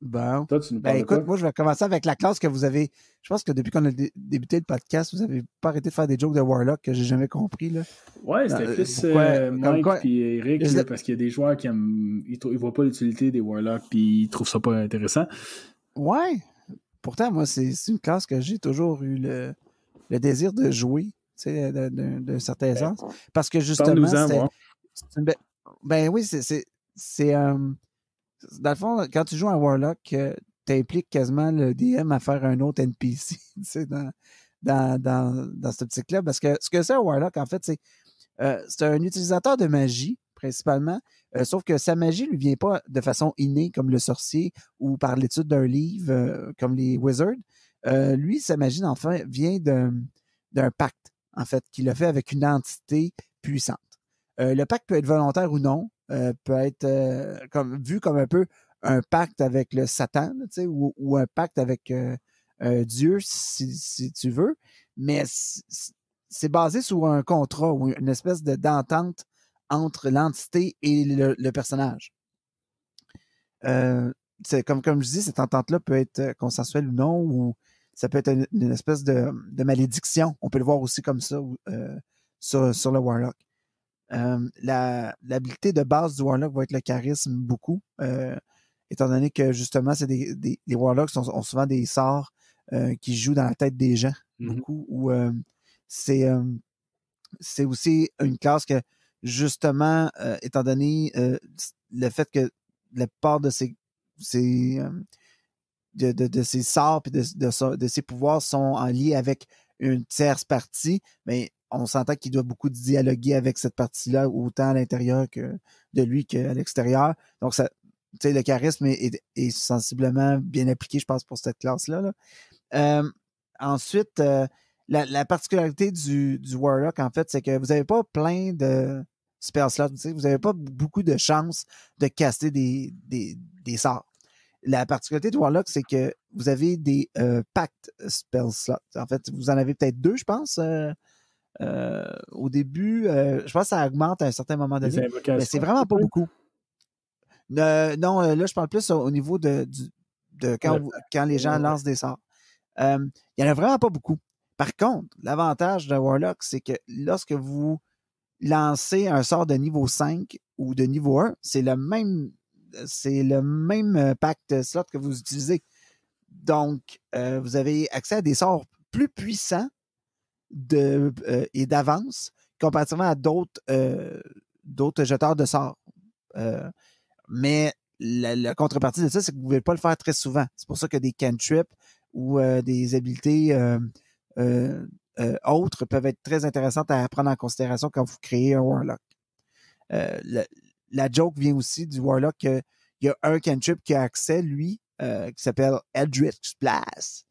Bon. ben, écoute, moi, je vais commencer avec la classe que vous avez. Je pense que depuis qu'on a débuté le podcast, vous n'avez pas arrêté de faire des jokes de Warlock que j'ai jamais compris. Là. Ouais, c'était euh, plus euh, Mike et Eric, parce qu'il y a des joueurs qui aiment, ils, ne voient pas l'utilité des Warlock puis ils trouvent ça pas intéressant. Ouais. Pourtant, moi, c'est une classe que j'ai toujours eu le, désir de jouer, d'un certain ben, sens. Parce que justement, c'est. Ben, ben oui, c'est. Euh, dans le fond, quand tu joues à Warlock, euh, tu impliques quasiment le DM à faire un autre NPC, [LAUGHS] dans, dans, dans, dans là Parce que ce que c'est un Warlock, en fait, euh, c'est un utilisateur de magie, principalement, euh, sauf que sa magie ne lui vient pas de façon innée, comme le sorcier, ou par l'étude d'un livre, comme les wizards. lui, sa magie, en fait, vient d'un pacte, en fait, qu'il a fait avec une entité puissante. le pacte peut être volontaire ou non, euh, peut être euh, comme, vu comme un peu un pacte avec le Satan, ou, un pacte avec euh, Dieu, si, tu veux. Mais c'est basé sur un contrat ou une espèce d'entente entre l'entité et le, personnage. comme, comme je dis, cette entente-là peut être consensuelle ou non, ou ça peut être une, espèce de, malédiction. On peut le voir aussi comme ça sur, sur, le Warlock. Euh, l'habilité de base du Warlock va être le charisme beaucoup, euh, étant donné que justement, c'est des, des, les Warlocks ont, souvent des sorts euh, qui jouent dans la tête des gens, mm-hmm. beaucoup, où c'est c'est aussi une classe que, justement, étant donné le fait que la part de ces, de, de, ces sorts et de, de, de, ses pouvoirs sont en lien avec une tierce partie, mais on s'entend qu'il doit beaucoup dialoguer avec cette partie-là, autant à l'intérieur que de lui qu'à l'extérieur. Donc, ça, le charisme est, sensiblement bien appliqué, je pense, pour cette classe-là. Euh, ensuite, euh, la, particularité du, du Warlock, en fait, c'est que vous n'avez pas plein de spell slots. Vous n'avez pas beaucoup de chances de caster des, des, des sorts la particularité du Warlock, c'est que vous avez des euh, pactes spell slots. En fait, vous en avez peut-être deux, je pense, euh, euh, au début, euh, je pense que ça augmente à un certain moment donné, mais c'est vraiment pas beaucoup. non, euh, là, je parle plus au niveau de, quand, quand, les gens lancent des sorts. Il y en a vraiment pas beaucoup. Par contre, l'avantage de Warlock, c'est que lorsque vous lancez un sort de niveau 5 ou de niveau 1, c'est le même c'est le même pacte slot que vous utilisez. Donc, vous avez accès à des sorts plus puissants de, euh, et d'avance comparativement à d'autres euh, jeteurs de sorts. Euh, mais la, contrepartie de ça, c'est que vous ne pouvez pas le faire très souvent. C'est pour ça que des cantrips ou des habiletés autres peuvent être très intéressantes à prendre en considération quand vous créez un Warlock. La, joke vient aussi du Warlock. il y a un cantrip qui a accès, lui, qui s'appelle Eldritch Blast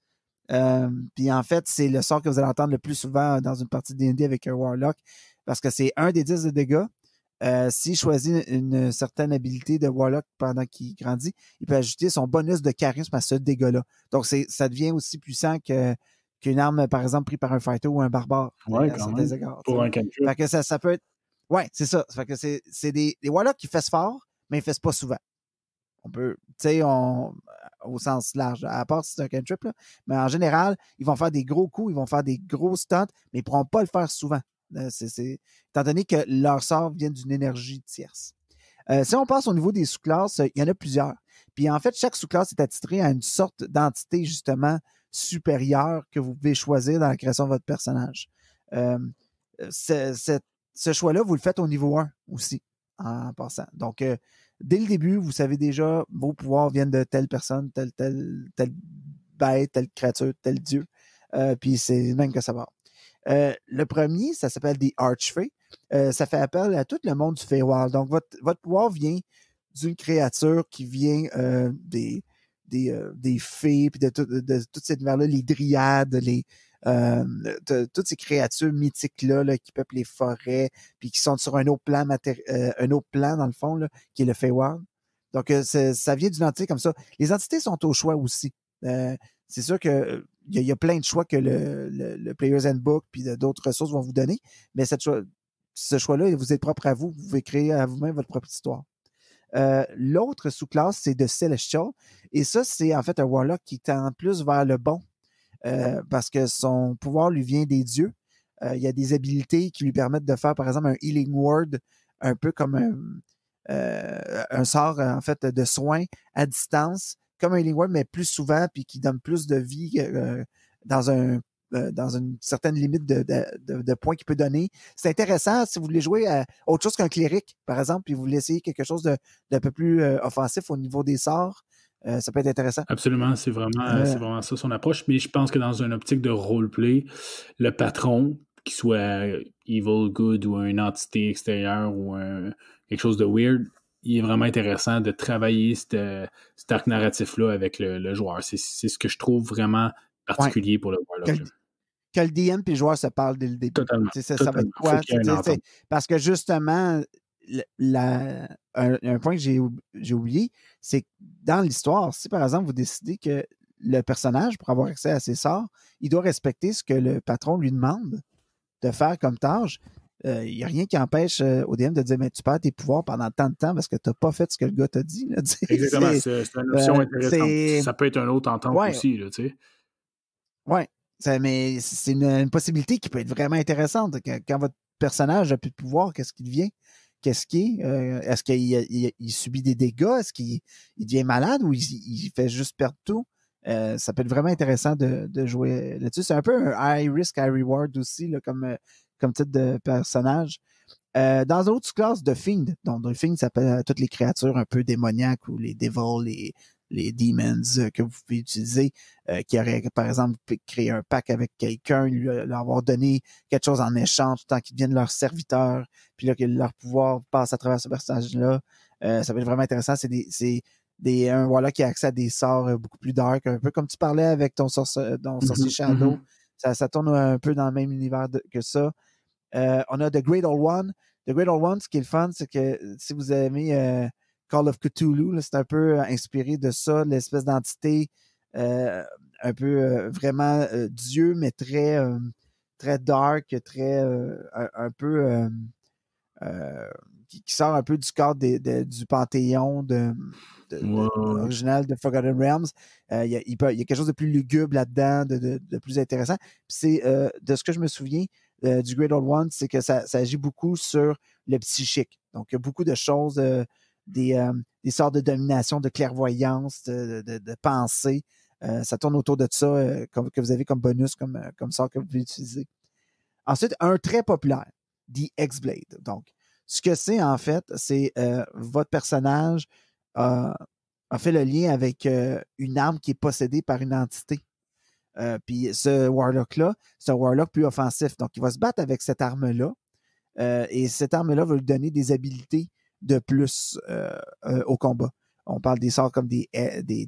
euh, puis en fait, c'est le sort que vous allez entendre le plus souvent euh, dans une partie de avec un euh, Warlock, parce que c'est un des 10 de dégâts. Euh, S'il choisit une, certaine habilité de Warlock pendant qu'il grandit, il peut ajouter son bonus de charisme à ce dégât-là. Donc, ça devient aussi puissant que qu'une arme, par exemple, prise par un fighter ou un barbare. Ouais, Pour un que ça, ça peut Ouais, c'est ça. que c'est des, des Warlocks qui fessent fort, mais ils fessent pas souvent on peut, tu sais, au sens large, à part si c'est un cantrip, mais en général, ils vont faire des gros coups, ils vont faire des gros stunts, mais ils ne pourront pas le faire souvent. Euh, c'est, étant donné que leur sort vient d'une énergie tierce. Euh, si on passe au niveau des sous-classes, euh, il y en a plusieurs. Puis en fait, chaque sous-classe est attitrée à une sorte d'entité justement supérieure que vous pouvez choisir dans la création de votre personnage. ce choix-là, vous le faites au niveau 1 aussi en passant. Donc, euh, dès le début, vous savez déjà, vos pouvoirs viennent de telle personne, telle, telle, telle bête, telle créature, tel dieu. Euh, puis c'est même que ça va. Euh, le premier, ça s'appelle des Archfey. ça fait appel à tout le monde du Feywild. Donc, votre, votre pouvoir vient d'une créature qui vient des, des, des fées, puis de, toutes de, toute cette mer là les dryades, les, euh, toutes ces créatures mythiques-là qui peuplent les forêts, puis qui sont sur un autre plan, euh, un autre plan dans le fond, qui est le Feywild. Donc, euh, ça vient d'une entité comme ça. Les entités sont au choix aussi. Euh, c'est sûr que il y, a plein de choix que le, le, Players Handbook puis d'autres ressources vont vous donner, mais cette choix, ce choix-là, vous êtes propre à vous. Vous pouvez créer à vous-même votre propre histoire. L'autre sous-classe, c'est de Celestial. Et ça, c'est en fait un Warlock qui tend plus vers le bon euh, parce que son pouvoir lui vient des dieux. Euh, il y a des habilités qui lui permettent de faire, par exemple, un healing word, un peu comme un, euh, sort, en fait, de soins à distance, comme un healing word, mais plus souvent, puis qui donne plus de vie dans un dans une certaine limite de, de, points qu'il peut donner. C'est intéressant si vous voulez jouer à autre chose qu'un cléric, par exemple, puis vous voulez essayer quelque chose d'un peu plus offensif au niveau des sorts. Euh, ça peut être intéressant. Absolument, c'est euh, euh. vraiment, ça son approche. Mais je pense que dans une optique de roleplay, le patron, qu'il soit evil, good ou une entité extérieure ou quelque chose de weird, il est vraiment intéressant de travailler cet, arc narratif-là avec le, joueur. C'est ce que je trouve vraiment particulier pour le joueur. Que, que, le DM et le joueur se parlent dès le début. Totalement. Ça, va être quoi? parce que justement, un, point que j'ai, oublié, c'est que dans l'histoire, si par exemple vous décidez que le personnage, pour avoir accès à ses sorts, il doit respecter ce que le patron lui demande de faire comme tâche, euh, il n'y a rien qui empêche euh, ODM de dire mais tu perds tes pouvoirs pendant tant de temps parce que tu n'as pas fait ce que le gars t'a dit. [LAUGHS] Exactement, c'est une option euh, intéressante. Ça peut être un autre entente ouais. aussi. Oui, mais c'est une, possibilité qui peut être vraiment intéressante. Quand, quand votre personnage n'a plus de pouvoir, qu'est-ce qu'il devient? qu'est-ce qu'il est? Euh, est-ce qu'il subit des dégâts? Est-ce qu'il devient malade ou il, fait juste perdre tout? Euh, ça peut être vraiment intéressant de, jouer là-dessus. C'est un peu un high risk, high reward aussi, là, comme, euh, comme titre de personnage. dans une autre classe de Fiend, donc le Fiend, ça toutes les créatures un peu démoniaques ou les devils, les les demons euh, que vous pouvez utiliser, euh, qui aurait, par exemple, créer un pack avec quelqu'un, euh, leur avoir donné quelque chose en échange, tant qu'ils deviennent leur serviteur, puis là, que leur pouvoir passe à travers ce personnage-là. ça va être vraiment intéressant. C'est des, un voilà qui a accès à des sorts beaucoup plus dark, un peu comme tu parlais avec ton, mm-hmm, sorcier mm-hmm. Shadow. ça, tourne un peu dans le même univers que ça. on a The Great Old One. The Great Old One, ce qui est le fun, c'est que si vous aimez Call of Cthulhu. C'est un peu euh, inspiré de ça, l'espèce d'entité euh, un peu euh, vraiment Dieu, mais très, très dark, très un, peu qui, sort un peu du cadre du panthéon de, original de Forgotten Realms. Il y, a, quelque chose de plus lugubre là-dedans, de, plus intéressant. C'est de ce que je me souviens. du Great Old One, c'est que ça, ça, agit beaucoup sur le psychique. Donc, il y a beaucoup de choses euh, des, sortes de domination, de clairvoyance, de, pensée. Euh, ça tourne autour de ça euh, que vous avez comme bonus, comme, comme sort que vous pouvez utiliser. Ensuite, un très populaire, The X-Blade. Donc, ce que c'est en fait, c'est votre personnage a fait le lien avec une arme qui est possédée par une entité. Puis ce Warlock-là, c'est un Warlock plus offensif. Donc, il va se battre avec cette arme-là. et cette arme-là va lui donner des habilités de plus euh, euh, au combat. On parle des sorts comme des, eh, des,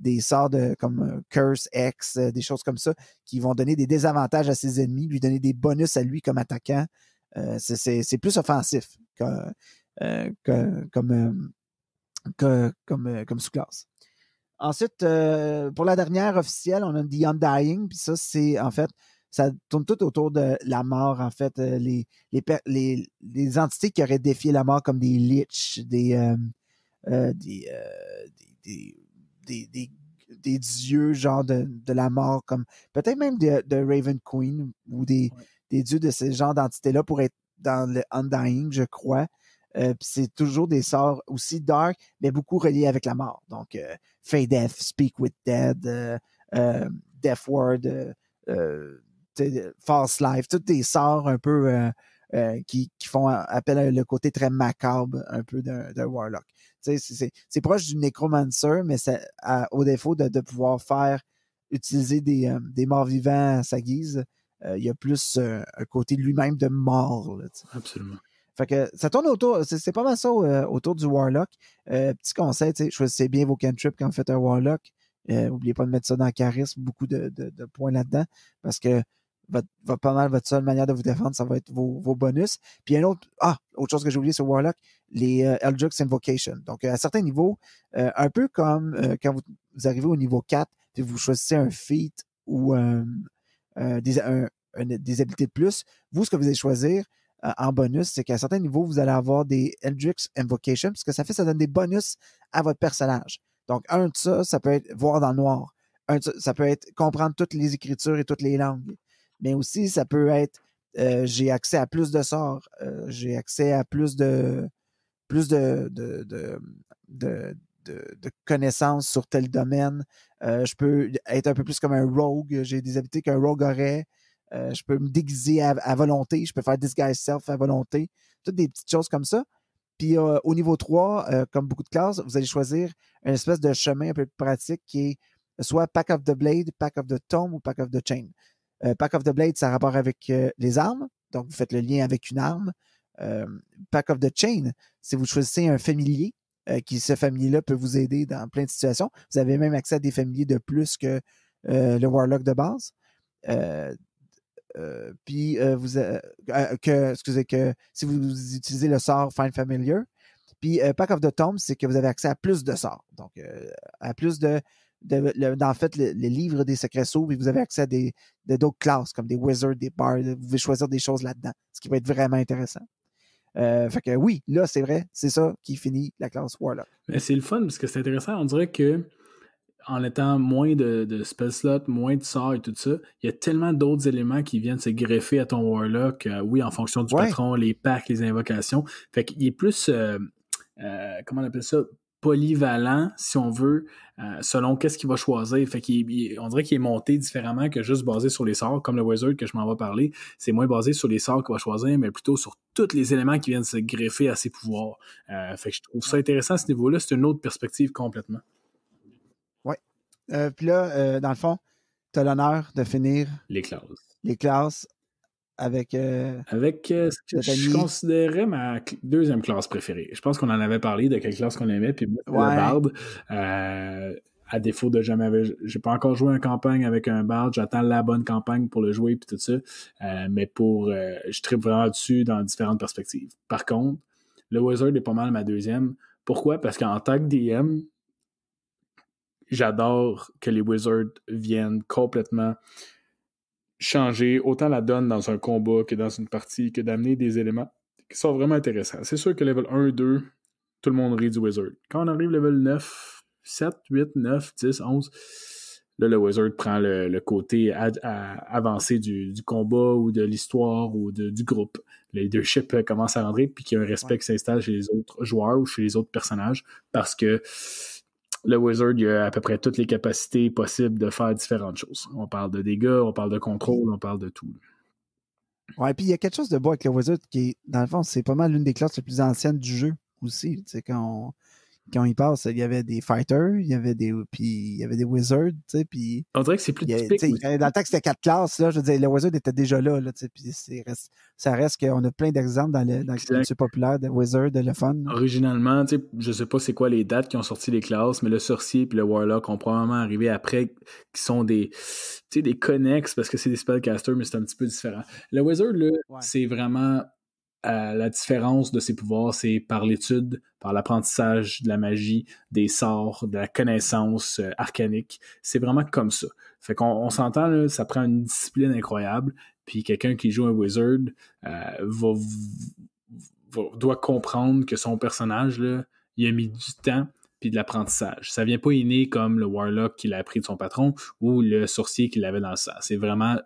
des, sorts comme euh, Curse, X, des choses comme ça, qui vont donner des désavantages à ses ennemis, lui donner des bonus à lui comme attaquant. c'est plus offensif que, comme, que, comme, comme sous-classe. Ensuite, pour la dernière officielle, on a The Undying, puis ça, c'est en fait ça tourne tout autour de la mort, en fait. Euh, les, les, entités qui auraient défié la mort comme des liches, euh, euh, des, des, dieux, genre de, la mort, comme peut-être même de, Raven Queen ou des, dieux de ce genre d'entités-là pour être dans le Undying, je crois. c'est toujours des sorts aussi dark, mais beaucoup reliés avec la mort. Donc, euh, Death, Speak with Dead, Death Word, Fast Life, tous tes sorts un peu euh, euh, qui, font appel à le côté très macabre un peu d'un Warlock. C'est proche du Necromancer, mais au défaut de, pouvoir faire utiliser euh, des, morts vivants à sa guise, il y a plus un côté lui-même de mort. Absolument. Fait que ça tourne autour, c'est pas mal ça autour du Warlock. petit conseil, choisissez bien vos cantrips quand vous faites un Warlock. N'oubliez pas de mettre ça dans Charisme, beaucoup de, de points là-dedans, parce que votre, pas mal votre seule manière de vous défendre, ça va être vos, bonus. Puis un autre, ah, autre chose que j'ai oublié sur Warlock, les euh, Eldrix Invocation. Donc, à certains niveaux, euh, un peu comme euh, quand vous, arrivez au niveau 4, puis vous choisissez un feat ou euh, des, un, de plus, vous, ce que vous allez choisir en bonus, c'est qu'à certains niveaux, vous allez avoir des Eldrix Invocation, parce que ça fait, ça donne des bonus à votre personnage. Donc, un de ça, ça peut être voir dans le noir. Un ça peut être comprendre toutes les écritures et toutes les langues mais aussi ça peut être euh, j'ai accès à plus de sorts, euh, j'ai accès à plus de plus de, de, connaissances sur tel domaine. Euh, je peux être un peu plus comme un rogue, j'ai des habités qu'un rogue aurait. je peux me déguiser à, volonté, je peux faire disguise self à volonté, toutes des petites choses comme ça. Puis au niveau 3, comme beaucoup de classes, vous allez choisir une espèce de chemin un peu plus pratique qui est soit Pack of the Blade, Pack of the Tomb ou Pack of the Chain. Euh, Pack of the Blade, ça a rapport avec euh, les armes. Donc, vous faites le lien avec une arme. Euh, Pack of the Chain, si vous choisissez un familier, qui ce familier-là peut vous aider dans plein de situations. Vous avez même accès à des familiers de plus que le Warlock de base. puis vous que excusez que si vous utilisez le sort Find Familiar puis Pack of the Tomb, c'est que vous avez accès à plus de sorts donc à plus de le, dans, fait, le, livre des secrets s'ouvre et vous avez accès à d'autres classes, comme des wizards, des bars. Vous pouvez choisir des choses là-dedans, ce qui va être vraiment intéressant. Euh, fait que oui, là, c'est vrai, c'est ça qui finit la classe Warlock. mais c'est le fun parce que c'est intéressant. On dirait que en étant moins de, de spell slots, moins de sorts et tout ça, il y a tellement d'autres éléments qui viennent se greffer à ton Warlock. Euh, oui, en fonction du patron, les packs, les invocations. Fait qu'il est plus. Euh, comment on appelle ça? polyvalent, si on veut, euh, selon qu'est-ce qu'il va choisir. Fait qu'il, on dirait qu'il est monté différemment que juste basé sur les sorts, comme le Wizard que je m'en vais parler. C'est moins basé sur les sorts qu'il va choisir, mais plutôt sur tous les éléments qui viennent se greffer à ses pouvoirs. Euh, fait que je trouve ça intéressant à ce niveau-là. C'est une autre perspective complètement. Oui. Euh, puis là, dans le fond, tu as l'honneur de finir. Les classes. Les classes avec. Euh, euh, ce avec je considérais ma deuxième classe préférée. Je pense qu'on en avait parlé de quelle classe qu'on aimait, puis le Bard. Euh, à défaut de jamais j'ai pas encore joué une campagne avec un Bard. j'attends la bonne campagne pour le jouer puis tout ça. mais pour je tripe vraiment dessus dans différentes perspectives. Par contre, le Wizard est pas mal ma deuxième. Pourquoi? Parce qu'en tant que DM, j'adore que les Wizards viennent complètement changer autant la donne dans un combat que dans une partie, que d'amener des éléments qui sont vraiment intéressants. C'est sûr que level 1, 2, tout le monde rit du Wizard. Quand on arrive level 9, 7, 8, 9, 10, 11, là, le Wizard prend le, côté à, avancé du, combat ou de l'histoire ou du groupe. Le leadership euh, commence à rentrer, puis qu'il y a un respect qui s'installe chez les autres joueurs ou chez les autres personnages parce que le wizard, il a à peu près toutes les capacités possibles de faire différentes choses. On parle de dégâts, on parle de contrôle, on parle de tout. Ouais, puis il y a quelque chose de beau avec le wizard qui dans le fond, c'est pas mal l'une des classes les plus anciennes du jeu aussi. C'est quand on, quand il passe, il y avait des fighters, il y avait des, puis il y avait des wizards, tu sais, puis... On dirait que c'est plus de typique. Dans le temps c'était quatre classes, là, je veux dire, le wizard était déjà là, là, puis ça reste qu'on a plein d'exemples dans, le, dans populaires culture populaire de wizard, de le fun. Originalement, tu sais, je sais pas c'est quoi les dates qui ont sorti les classes, mais le sorcier puis le warlock ont probablement arrivé après, qui sont des, tu sais, des connexes, parce que c'est des spellcasters, mais c'est un petit peu différent. Le wizard, là, c'est vraiment la différence de ses pouvoirs, c'est par l'étude, par l'apprentissage de la magie, des sorts, de la connaissance euh, arcanique. C'est vraiment comme ça. Fait qu'on s'entend, ça prend une discipline incroyable. Puis quelqu'un qui joue un wizard euh, va, va, doit comprendre que son personnage, là, il a mis du temps puis de l'apprentissage. Ça vient pas inné comme le warlock qu'il a appris de son patron ou le sorcier qu'il avait dans le sang. C'est vraiment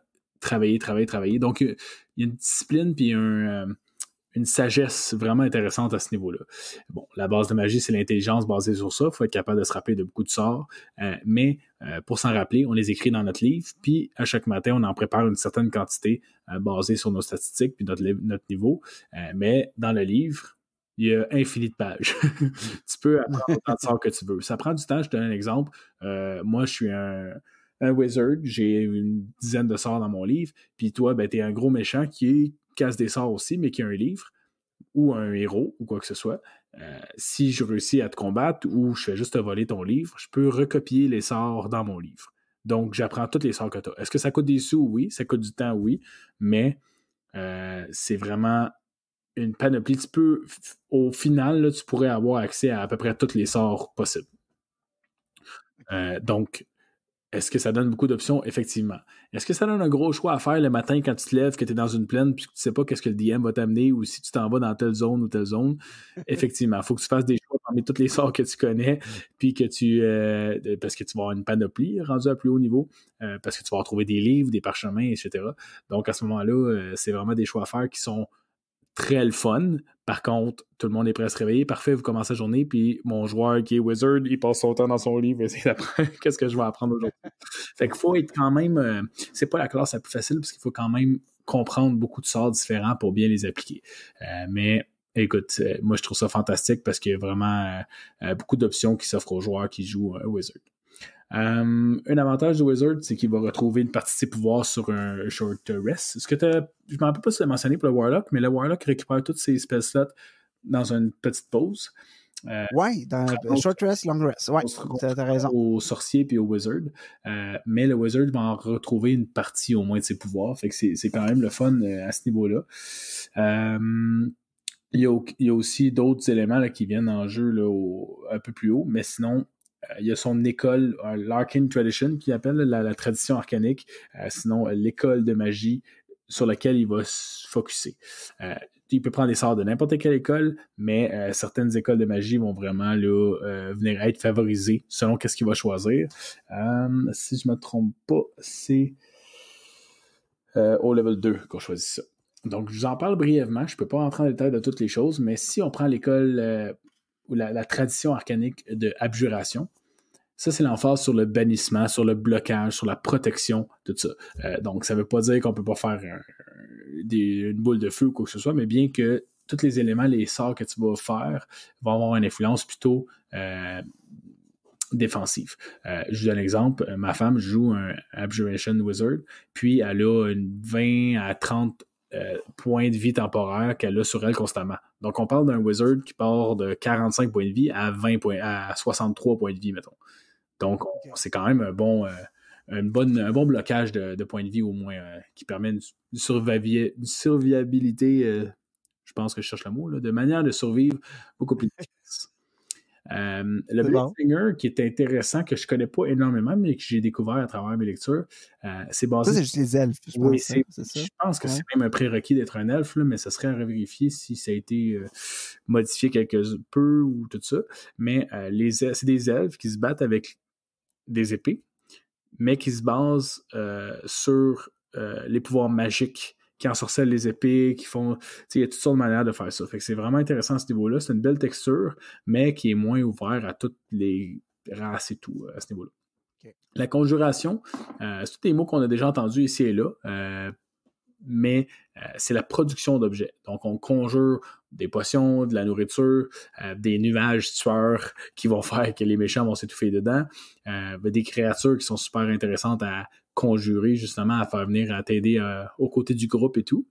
travailler, travailler, travailler. Donc, il y a une discipline puis un euh, une sagesse vraiment intéressante à ce niveau-là. Bon, la base de magie, c'est l'intelligence basée sur ça. Il faut être capable de se rappeler de beaucoup de sorts, euh, mais euh, pour s'en rappeler, on les écrit dans notre livre, puis à chaque matin, on en prépare une certaine quantité euh, basée sur nos statistiques, puis notre, notre niveau. mais dans le livre, il y a infini de pages. [LAUGHS] tu peux apprendre autant de sorts que tu veux. Ça prend du temps, je te donne un exemple. moi, je suis un, wizard, j'ai une dizaine de sorts dans mon livre, puis toi, ben, t'es un gros méchant qui est casse des sorts aussi, mais qui a un livre ou un héros ou quoi que ce soit, euh, si je réussis à te combattre ou je fais juste voler ton livre, je peux recopier les sorts dans mon livre. Donc, j'apprends tous les sorts que tu as. Est-ce que ça coûte des sous? Oui. Ça coûte du temps? Oui. Mais euh, c'est vraiment une panoplie. Tu peux, au final, tu pourrais avoir accès à à peu près tous les sorts possibles. Euh, donc, est-ce que ça donne beaucoup d'options? Effectivement. Est-ce que ça donne un gros choix à faire le matin quand tu te lèves, que tu es dans une plaine, puis que tu ne sais pas qu'est-ce que le DM va t'amener ou si tu t'en vas dans telle zone ou telle zone? [LAUGHS] Effectivement, il faut que tu fasses des choix parmi toutes les sorts que tu connais, puis que tu. Euh, parce que tu vas avoir une panoplie rendue à plus haut niveau, euh, parce que tu vas retrouver des livres, des parchemins, etc. Donc à ce moment-là, euh, c'est vraiment des choix à faire qui sont très le fun. Par contre, tout le monde est prêt à se réveiller. Parfait, vous commencez la journée, puis mon joueur qui est wizard, il passe son temps dans son livre, [LAUGHS] essayer d'apprendre [LAUGHS] qu'est-ce que je vais apprendre aujourd'hui. fait qu'il faut être quand même. Euh, c'est pas la classe la plus facile, parce qu'il faut quand même comprendre beaucoup de sorts différents pour bien les appliquer. Euh, mais écoute, euh, moi je trouve ça fantastique parce qu'il y a vraiment beaucoup d'options qui s'offrent aux joueurs qui jouent Wizard. Euh, un avantage du Wizard, c'est qu'il va retrouver une partie de ses pouvoirs sur un short rest. Est-ce que tu Je m'en rappelle pas si tu mentionné pour le Warlock, mais le Warlock récupère toutes ses spell slots dans une petite pause. Euh, oui, dans short rest, long rest. Oui, as raison. Au sorcier puis au wizard. Euh, mais le wizard va en retrouver une partie au moins de ses pouvoirs. Fait que c'est quand même le fun à ce niveau-là. Il y, a, aussi d'autres éléments là, qui viennent en jeu là, un peu plus haut, mais sinon, euh, il y a son école, Larkin Tradition, qui appelle la, tradition arcanique, euh, sinon euh, l'école de magie sur laquelle il va se focuser. il peut prendre des sorts de n'importe quelle école, mais certaines écoles de magie vont vraiment venir être favorisées selon qu'est-ce qu'il va choisir. si je ne me trompe pas, c'est au level 2 qu'on choisit ça. Donc, je vous en parle brièvement. Je ne peux pas entrer en détail de toutes les choses, mais si on prend l'école ou la, tradition arcanique de abjuration. Ça, c'est l'emphase sur le bannissement, sur le blocage, sur la protection, tout ça. Euh, donc, ça ne veut pas dire qu'on ne peut pas faire euh, une boule de feu ou quoi que ce soit, mais bien que tous les éléments, les sorts que tu vas faire vont avoir une influence plutôt euh, défensive. je vous donne un exemple. Ma femme joue un Abjuration Wizard, puis elle a une 20 à 30 point euh, points de vie temporaire qu'elle a sur elle constamment. Donc, on parle d'un wizard qui part de 45 points de vie à 20 points, à 63 points de vie, mettons. Donc, c'est quand même un bon, euh, bon blocage de, points de vie au moins euh, qui permet une, survivabilité une je pense que je cherche le mot, de manière de survivre beaucoup plus [LAUGHS] Euh, le Blade Singer, qui est intéressant, que je ne connais pas énormément, mais que j'ai découvert à travers mes lectures, euh, c'est basé. Ça, juste elfes, je pense. Hein, je pense que c'est même un prérequis d'être un elfe, mais ça serait à vérifier si ça a été euh, modifié quelque peu ou tout ça. Mais les e-, c'est des elfes qui se battent avec des épées, mais qui se basent sur les pouvoirs magiques qui ensorcellent les épées, qui font. Il y a toutes sortes de manières de faire ça. Fait c'est vraiment intéressant à ce niveau-là. C'est une belle texture, mais qui est moins ouvert à toutes les races et tout euh, à ce niveau-là. La conjuration, euh, c'est tous des mots qu'on a déjà entendus ici et là. Euh, mais c'est la production d'objets. Donc, on conjure des potions, de la nourriture, des nuages tueurs qui vont faire que les méchants vont s'étouffer dedans, ben, des créatures qui sont super intéressantes à conjuré justement à faire venir à t'aider euh, aux côtés du groupe et tout.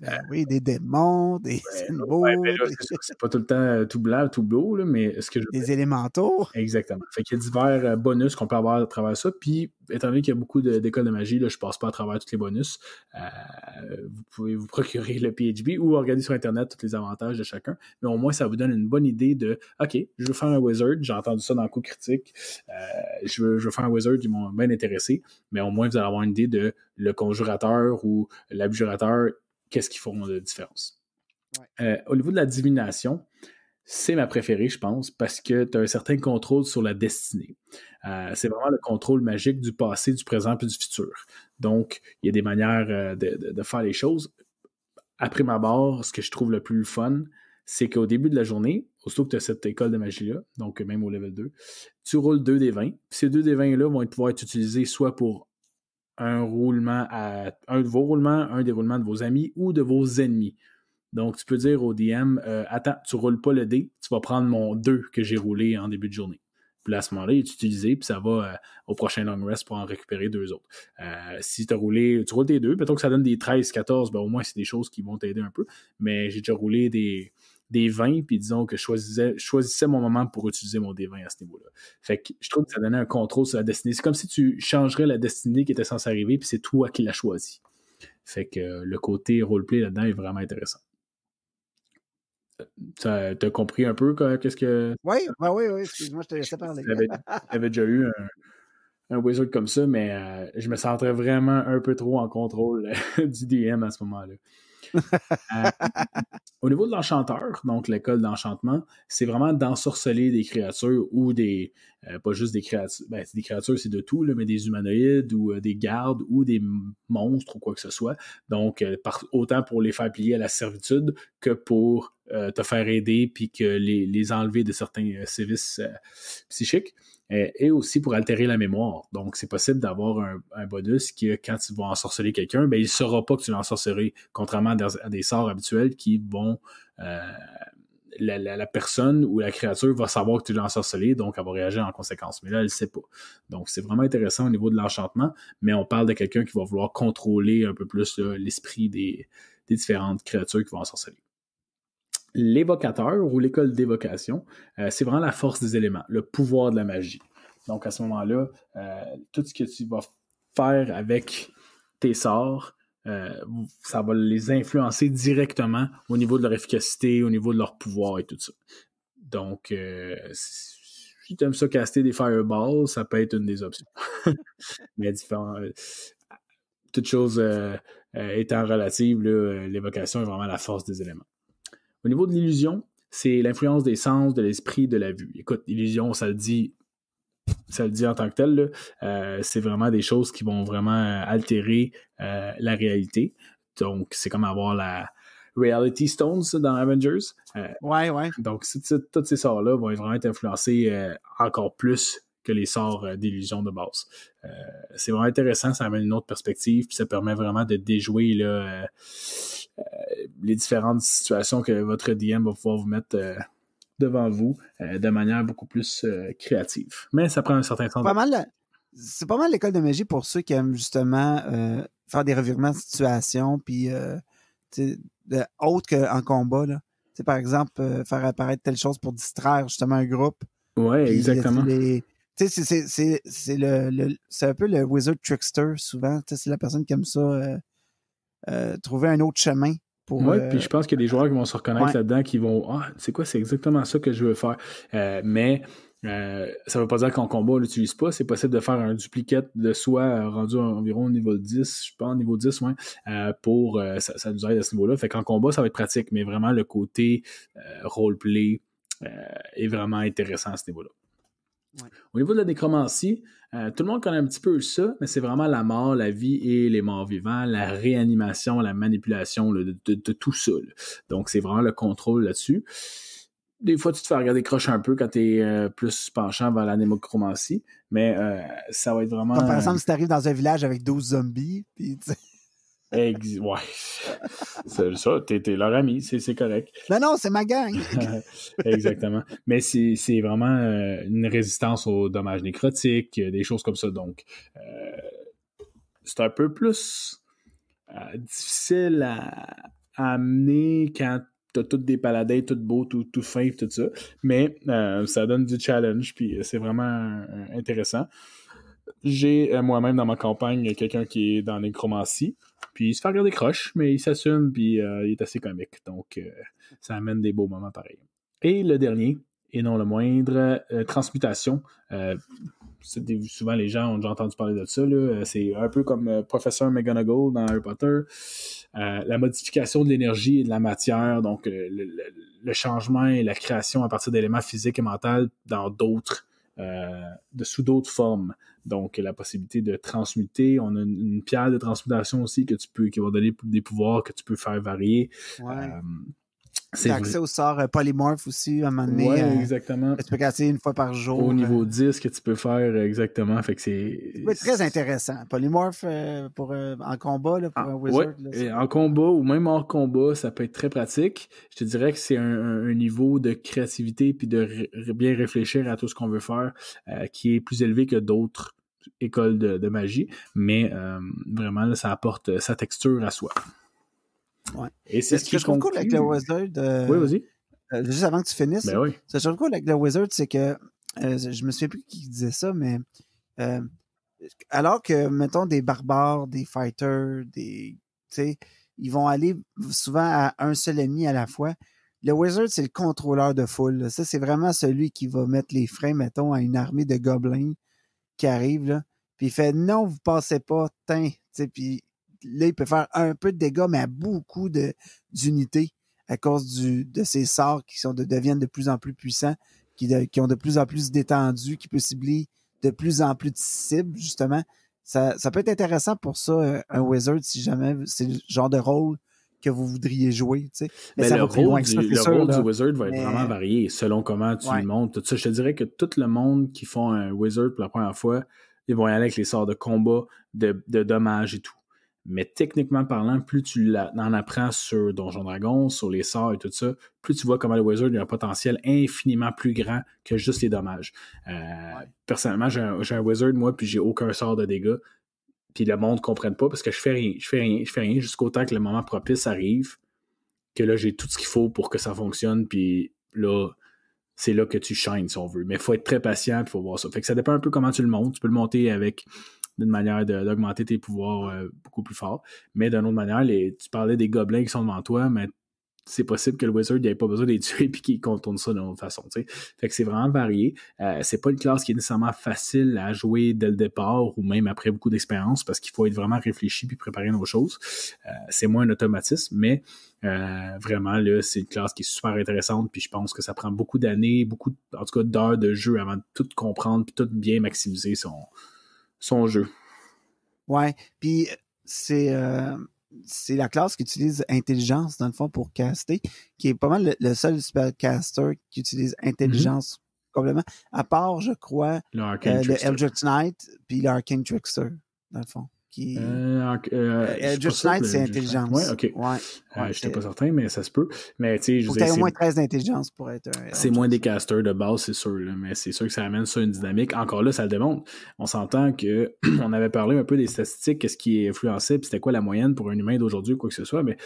Ben oui, des démons, des ouais, ben c'est pas tout le temps euh, tout blanc, tout bleu, là, mais ce que je... Des élémentaux. Exactement. Fait qu'il y a divers euh, bonus qu'on peut avoir à travers ça. Puis, étant donné qu'il y a beaucoup d'écoles de, de, magie, là, je passe pas à travers tous les bonus. vous pouvez vous procurer le PHB ou regarder sur Internet tous les avantages de chacun. Mais au moins, ça vous donne une bonne idée de OK, je veux faire un wizard, j'ai entendu ça dans le coup critique. je, veux, je veux faire un wizard, ils m'ont bien intéressé. Mais au moins vous allez avoir une idée de le conjurateur ou l'abjurateur, qu'est-ce qu'ils font de différence. Euh, au niveau de la divination, c'est ma préférée, je pense, parce que tu as un certain contrôle sur la destinée. Euh, c'est vraiment le contrôle magique du passé, du présent et du futur. Donc, il y a des manières euh, de, faire les choses. Après ma barre, ce que je trouve le plus fun, c'est qu'au début de la journée, aussitôt que tu as cette école de magie-là, donc même au level 2, tu roules deux des 20. Ces deux des vins là vont pouvoir être utilisés soit pour un roulement à un de vos roulements, un des roulements de vos amis ou de vos ennemis. Donc, tu peux dire au DM euh, Attends, tu roules pas le dé, tu vas prendre mon 2 que j'ai roulé en début de journée. Puis à ce moment-là, il est utilisé, puis ça va euh, au prochain long rest pour en récupérer deux autres. Euh, si tu as roulé, tu roules tes deux, peut-être que ça donne des 13, 14, ben, au moins c'est des choses qui vont t'aider un peu. Mais j'ai déjà roulé des, des vins, puis disons que je choisissais, mon moment pour utiliser mon D20 à ce niveau-là. Fait que je trouve que ça donnait un contrôle sur la destinée. C'est comme si tu changerais la destinée qui était censée arriver, puis c'est toi qui l'as choisi. Fait que euh, le côté roleplay là-dedans est vraiment intéressant. Euh, t'as compris un peu qu'est-ce que. Oui, oui, oui, excuse-moi, je te laissais parler. J'avais déjà eu un, wizard comme ça, mais euh, je me sentais vraiment un peu trop en contrôle [LAUGHS] du DM à ce moment-là. Euh, au niveau de l'enchanteur, donc l'école d'enchantement, c'est vraiment d'ensorceler des créatures ou des. Euh, pas juste des créatures. Ben, des créatures, c'est de tout, mais des humanoïdes ou euh, des gardes ou des monstres ou quoi que ce soit. Donc, autant pour les faire plier à la servitude que pour te faire aider puis que les, enlever de certains services psychiques. Euh, et aussi pour altérer la mémoire. Donc, c'est possible d'avoir un, bonus qui, quand tu vas ensorceler quelqu'un, ben, il ne saura pas que tu l'as ensorcelé, contrairement à des, sorts habituels qui vont... Euh, la, personne ou la créature va savoir que tu l'as ensorcelé, donc elle va réagir en conséquence. Mais là, elle ne sait pas. Donc, c'est vraiment intéressant au niveau de l'enchantement, mais on parle de quelqu'un qui va vouloir contrôler un peu plus l'esprit des différentes créatures qui vont ensorceler l'évocateur ou l'école d'évocation, euh, c'est vraiment la force des éléments, le pouvoir de la magie. Donc à ce moment-là, euh, tout ce que tu vas faire avec tes sorts, euh, ça va les influencer directement au niveau de leur efficacité, au niveau de leur pouvoir et tout ça. Donc, si tu aimes ça caster des fireballs, ça peut être une des options. [LAUGHS] Mais différent, toute chose étant relative, l'évocation est vraiment la force des éléments. Au niveau de l'illusion, c'est l'influence des sens, de l'esprit, de la vue. Écoute, l'illusion, ça le dit. Ça le dit en tant que tel, euh, c'est vraiment des choses qui vont vraiment euh, altérer euh, la réalité. Donc, c'est comme avoir la, Reality Stones dans Avengers. ouais, ouais. Donc, tous ces sorts-là vont vraiment être influencés encore plus que les sorts d'illusion de base. c'est vraiment intéressant, ça amène une autre perspective, puis ça permet vraiment de déjouer là, euh, les différentes situations que votre DM va pouvoir vous mettre euh, devant vous euh, de manière beaucoup plus créative. Mais ça prend un certain temps. Pas mal, c'est pas mal l'école de magie pour ceux qui aiment justement faire des revirements de situation, puis autres autre qu'en combat. par exemple, faire apparaître telle chose pour distraire justement un groupe. Ouais, exactement. C'est le, un peu le wizard trickster souvent. C'est la personne qui aime ça euh, trouver un autre chemin. Pour, oui, euh, puis je pense qu'il y a des joueurs qui vont se reconnaître là-dedans, qui vont Ah, c'est quoi, c'est exactement ça que je veux faire. Euh, mais ça ne veut pas dire qu'en combat, on ne l'utilise pas. C'est possible de faire un duplicate de soi rendu environ au niveau 10, je pense, niveau 10, ouais, pour ça, ça, nous aide à ce niveau-là. Fait qu'en combat, ça va être pratique, mais vraiment le côté roleplay est vraiment intéressant à ce niveau-là. Au niveau de la nécromancie, euh, tout le monde connaît un petit peu ça, mais c'est vraiment la mort, la vie et les morts vivants, la réanimation, la manipulation de, tout ça. Donc, c'est vraiment le contrôle là-dessus. Des fois, tu te fais regarder croche un peu quand tu es euh, plus penchant vers la nécromancie, mais euh, ça va être vraiment. par exemple, si tu arrives dans un village avec 12 zombies, ouais. c'est ça, t'es leur ami, c'est correct. Non, non, c'est ma gang. [LAUGHS] Exactement. Mais c'est vraiment euh, une résistance aux dommages nécrotiques, euh, des choses comme ça. Donc, euh, c'est un peu plus difficile à, amener quand t'as toutes des paladins, tout beau, tout, tout tout ça. Mais ça donne du challenge, puis c'est vraiment intéressant. J'ai moi-même dans ma campagne quelqu'un qui est dans nécromancie. Puis il se fait regarder croche, mais il s'assume, puis euh, il est assez comique. Donc, euh, ça amène des beaux moments pareils. Et le dernier, et non le moindre, euh, Transmutation. souvent, les gens ont déjà entendu parler de ça. C'est un peu comme Professeur McGonagall dans Harry Potter. la modification de l'énergie et de la matière, donc le, le, changement et la création à partir d'éléments physiques et mentaux dans d'autres euh, de sous d'autres formes. Donc, la possibilité de transmuter. On a une, pierre de transmutation aussi que tu peux, qui va donner des pouvoirs que tu peux faire varier. Euh, c'est accès au sort euh, polymorphe aussi à un moment donné. Euh, exactement. tu peux casser une fois par jour. Au euh. niveau 10 ce que tu peux faire exactement. Fait que c'est. très intéressant. Polymorphe pour, en combat là, pour ah, un wizard. en combat ou même hors combat, ça peut être très pratique. Je te dirais que c'est un, niveau de créativité puis de bien réfléchir à tout ce qu'on veut faire qui est plus élevé que d'autres écoles de, magie. Mais vraiment, ça apporte sa texture à soi. Et c'est ce, que je trouve cool euh, oui, vas euh, juste avant que tu finisses. Ben ce que je trouve cool avec le Wizard, c'est que euh, je me souviens plus qui disait ça, mais alors que, mettons, des barbares, des fighters, des. ils vont aller souvent à un seul ennemi à la fois. Le Wizard, c'est le contrôleur de foule. Ça, c'est vraiment celui qui va mettre les freins, mettons, à une armée de gobelins qui arrive, Puis il fait non, vous passez pas, tiens. Puis là, il peut faire un peu de dégâts, mais à beaucoup d'unités à cause de ses sorts qui sont deviennent de plus en plus puissants, qui, ont de plus en plus d'étendue, qui peut cibler de plus en plus de cibles, justement. Ça, peut être intéressant pour ça, euh, un wizard, si jamais c'est le genre de rôle que vous voudriez jouer. Mais, le, rôle, du, wizard va être vraiment varié selon comment tu le montes. je te dirais que tout le monde qui font un wizard pour la première fois, ils vont y aller avec les sorts de combat, de dommages et tout. Mais techniquement parlant, plus tu en apprends sur Donjon Dragon, sur les sorts et tout ça, plus tu vois comment le Wizard a un potentiel infiniment plus grand que juste les dommages. Euh, personnellement, j'ai un, Wizard, moi, puis j'ai aucun sort de dégâts. Puis le monde ne comprenne pas parce que je fais rien, je fais rien, je fais rien jusqu'au temps que le moment propice arrive, que là, j'ai tout ce qu'il faut pour que ça fonctionne. Puis là, c'est là que tu shines, si on veut. Mais il faut être très patient, il faut voir ça. Fait que ça dépend un peu comment tu le montes. Tu peux le monter avec d'une manière d'augmenter tes pouvoirs euh, beaucoup plus fort. Mais d'une autre manière, tu parlais des gobelins qui sont devant toi, mais c'est possible que le wizard n'ait pas besoin de les [LAUGHS] tuer et qu'il contourne ça d'une autre façon. Fait que c'est vraiment varié. Euh, c'est pas une classe qui est nécessairement facile à jouer dès le départ ou même après beaucoup d'expérience parce qu'il faut être vraiment réfléchi puis préparer nos choses. Euh, c'est moins un automatisme, mais vraiment, là, c'est une classe qui est super intéressante, puis je pense que ça prend beaucoup d'années, beaucoup, en tout cas, d'heures de jeu avant de tout comprendre, puis tout bien maximiser son, son jeu. Ouais, puis euh, euh, c'est la classe qui utilise intelligence dans le fond pour caster, qui est pas mal le, seul super caster qui utilise intelligence complètement, à part je crois le, euh, Eldritch Knight puis l'Arcane Trickster dans le fond. Qui... Just euh, euh, euh, c'est intelligence. Oui, ok. Ouais, je n'étais pas certain, mais ça se peut. Mais tu sais, je au moins 13 d'intelligence pour être. c'est moins des casters de base, c'est sûr. mais c'est sûr que ça amène ça une dynamique. Encore là, ça le démontre. On s'entend que [CLEARS THROAT] on avait parlé un peu des statistiques, qu'est-ce qui influencé, puis c'était quoi la moyenne pour un humain d'aujourd'hui, ou quoi que ce soit. Mais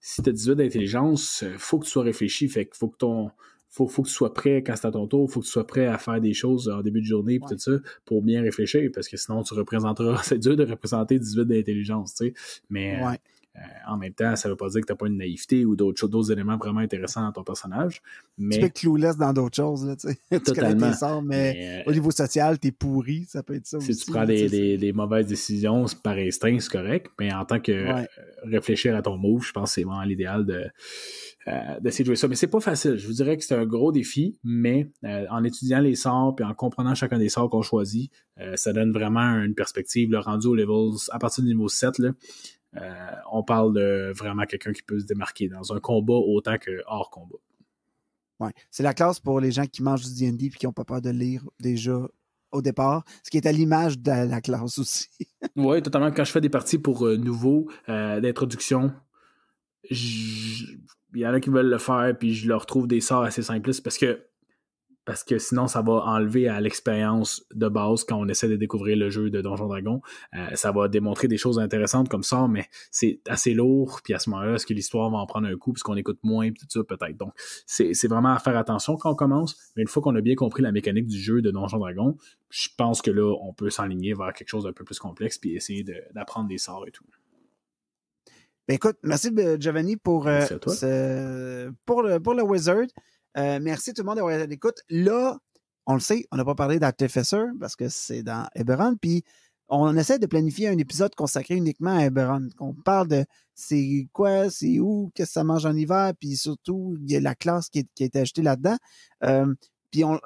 si tu as 18 d'intelligence, faut que tu sois réfléchi. Fait qu'il faut que ton faut, faut que tu sois prêt quand c'est à ton tour, faut que tu sois prêt à faire des choses en début de journée, tout ça, pour bien réfléchir, parce que sinon, tu représenteras, [LAUGHS] c'est dur de représenter 18 d'intelligence, tu sais. Mais euh, euh, en même temps, ça ne veut pas dire que tu n'as pas une naïveté ou d'autres, éléments vraiment intéressants dans ton personnage. Mais... Tu fais clouless dans d'autres choses, tu sais. [LAUGHS] Totalement. mais, au euh, niveau social, tu es pourri, ça peut être ça aussi. Si tu prends des, mauvaises décisions par instinct, c'est correct, mais en tant que réfléchir à ton move, je pense que c'est vraiment l'idéal de euh, d'essayer de jouer ça. Mais c'est pas facile. Je vous dirais que c'est un gros défi, mais euh, en étudiant les sorts puis en comprenant chacun des sorts qu'on choisit, euh, ça donne vraiment une perspective. Le rendu au level, à partir du niveau 7, on parle de vraiment quelqu'un qui peut se démarquer dans un combat autant que hors combat. Ouais. C'est la classe pour les gens qui mangent du D&D puis qui n'ont pas peur de lire déjà au départ, ce qui est à l'image de la classe aussi. [LAUGHS] oui, totalement. Quand je fais des parties pour nouveau, nouveaux, d'introduction, je, il y en a qui veulent le faire, puis je leur trouve des sorts assez simplistes parce que, parce que sinon, ça va enlever à l'expérience de base quand on essaie de découvrir le jeu de Donjon Dragon. Euh, ça va démontrer des choses intéressantes comme ça, mais c'est assez lourd, puis à ce moment-là, est-ce que l'histoire va en prendre un coup, puisqu'on écoute moins, puis tout ça, peut-être. Donc, c'est vraiment à faire attention quand on commence, mais une fois qu'on a bien compris la mécanique du jeu de Donjon Dragon, je pense que là, on peut s'enligner vers quelque chose d'un peu plus complexe, puis essayer d'apprendre des sorts et tout. Ben, écoute, merci euh, Giovanni pour, euh, pour, le, pour le Wizard. Euh, merci tout le monde d'avoir été l'écoute. Là, on le sait, on n'a pas parlé d'Artificer parce que c'est dans Eberron. Puis on essaie de planifier un épisode consacré uniquement à Eberron. On parle de c'est quoi, c'est où, qu'est-ce que ça mange en hiver, puis surtout, il y a la classe qui, a été ajoutée là-dedans. Euh, puis on.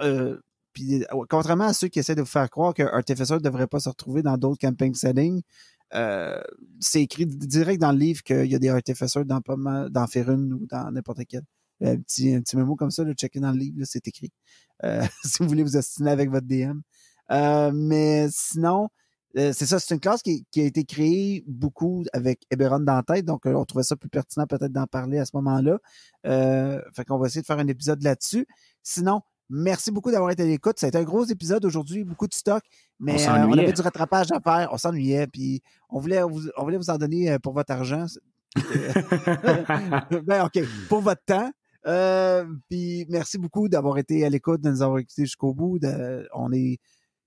puis, contrairement à ceux qui essaient de vous faire croire que ne devrait pas se retrouver dans d'autres camping settings, euh, c'est écrit direct dans le livre qu'il y a des artificers dans pas dans Ferun ou dans n'importe quel. Un euh, petit, un petit mémo comme ça, le checker dans le livre, c'est écrit. Euh, [LAUGHS] si vous voulez vous assister avec votre DM. mais sinon, c'est ça, c'est une classe qui, a été créée beaucoup avec Eberron dans la tête, donc on trouvait ça plus pertinent peut-être d'en parler à ce moment-là. fait qu'on va essayer de faire un épisode là-dessus. Sinon, Merci beaucoup d'avoir été à l'écoute. Ça a été un gros épisode aujourd'hui, beaucoup de stock, mais on, euh, avait du rattrapage à faire. On s'ennuyait, puis on voulait, vous, on vous en donner euh, pour votre argent. Euh, [LAUGHS] ben, OK, pour votre temps. puis merci beaucoup d'avoir été à l'écoute, de nous avoir écoutés jusqu'au bout. on est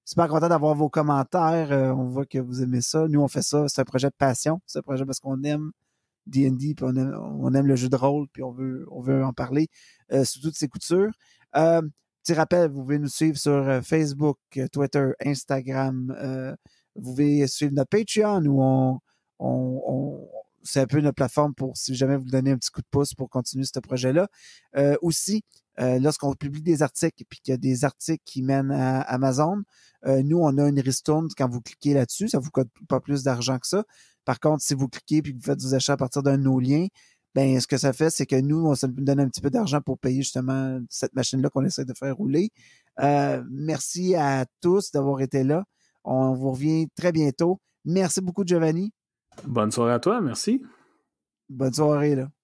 super content d'avoir vos commentaires. on voit que vous aimez ça. Nous, on fait ça. C'est un projet de passion. C'est un projet parce qu'on aime D&D, puis on aime, le jeu de rôle, puis on veut, on veut en parler sous toutes ses coutures. Petit rappel, vous pouvez nous suivre sur euh, Facebook, euh, Twitter, Instagram. Euh, vous pouvez suivre notre Patreon où on, c'est un peu notre plateforme pour si jamais vous donnez un petit coup de pouce pour continuer ce projet-là. aussi, lorsqu'on publie des articles et qu'il y a des articles qui mènent à Amazon, nous, on a une ristourne quand vous cliquez là-dessus. Ça vous coûte pas plus d'argent que ça. Par contre, si vous cliquez et que vous faites vos achats à partir d'un de nos liens, ben ce que ça fait, c'est que nous, on se donne un petit peu d'argent pour payer justement cette machine-là qu'on essaie de faire rouler. Euh, merci à tous d'avoir été là. On vous revient très bientôt. Merci beaucoup, Giovanni. Bonne soirée à toi, merci. Bonne soirée, là.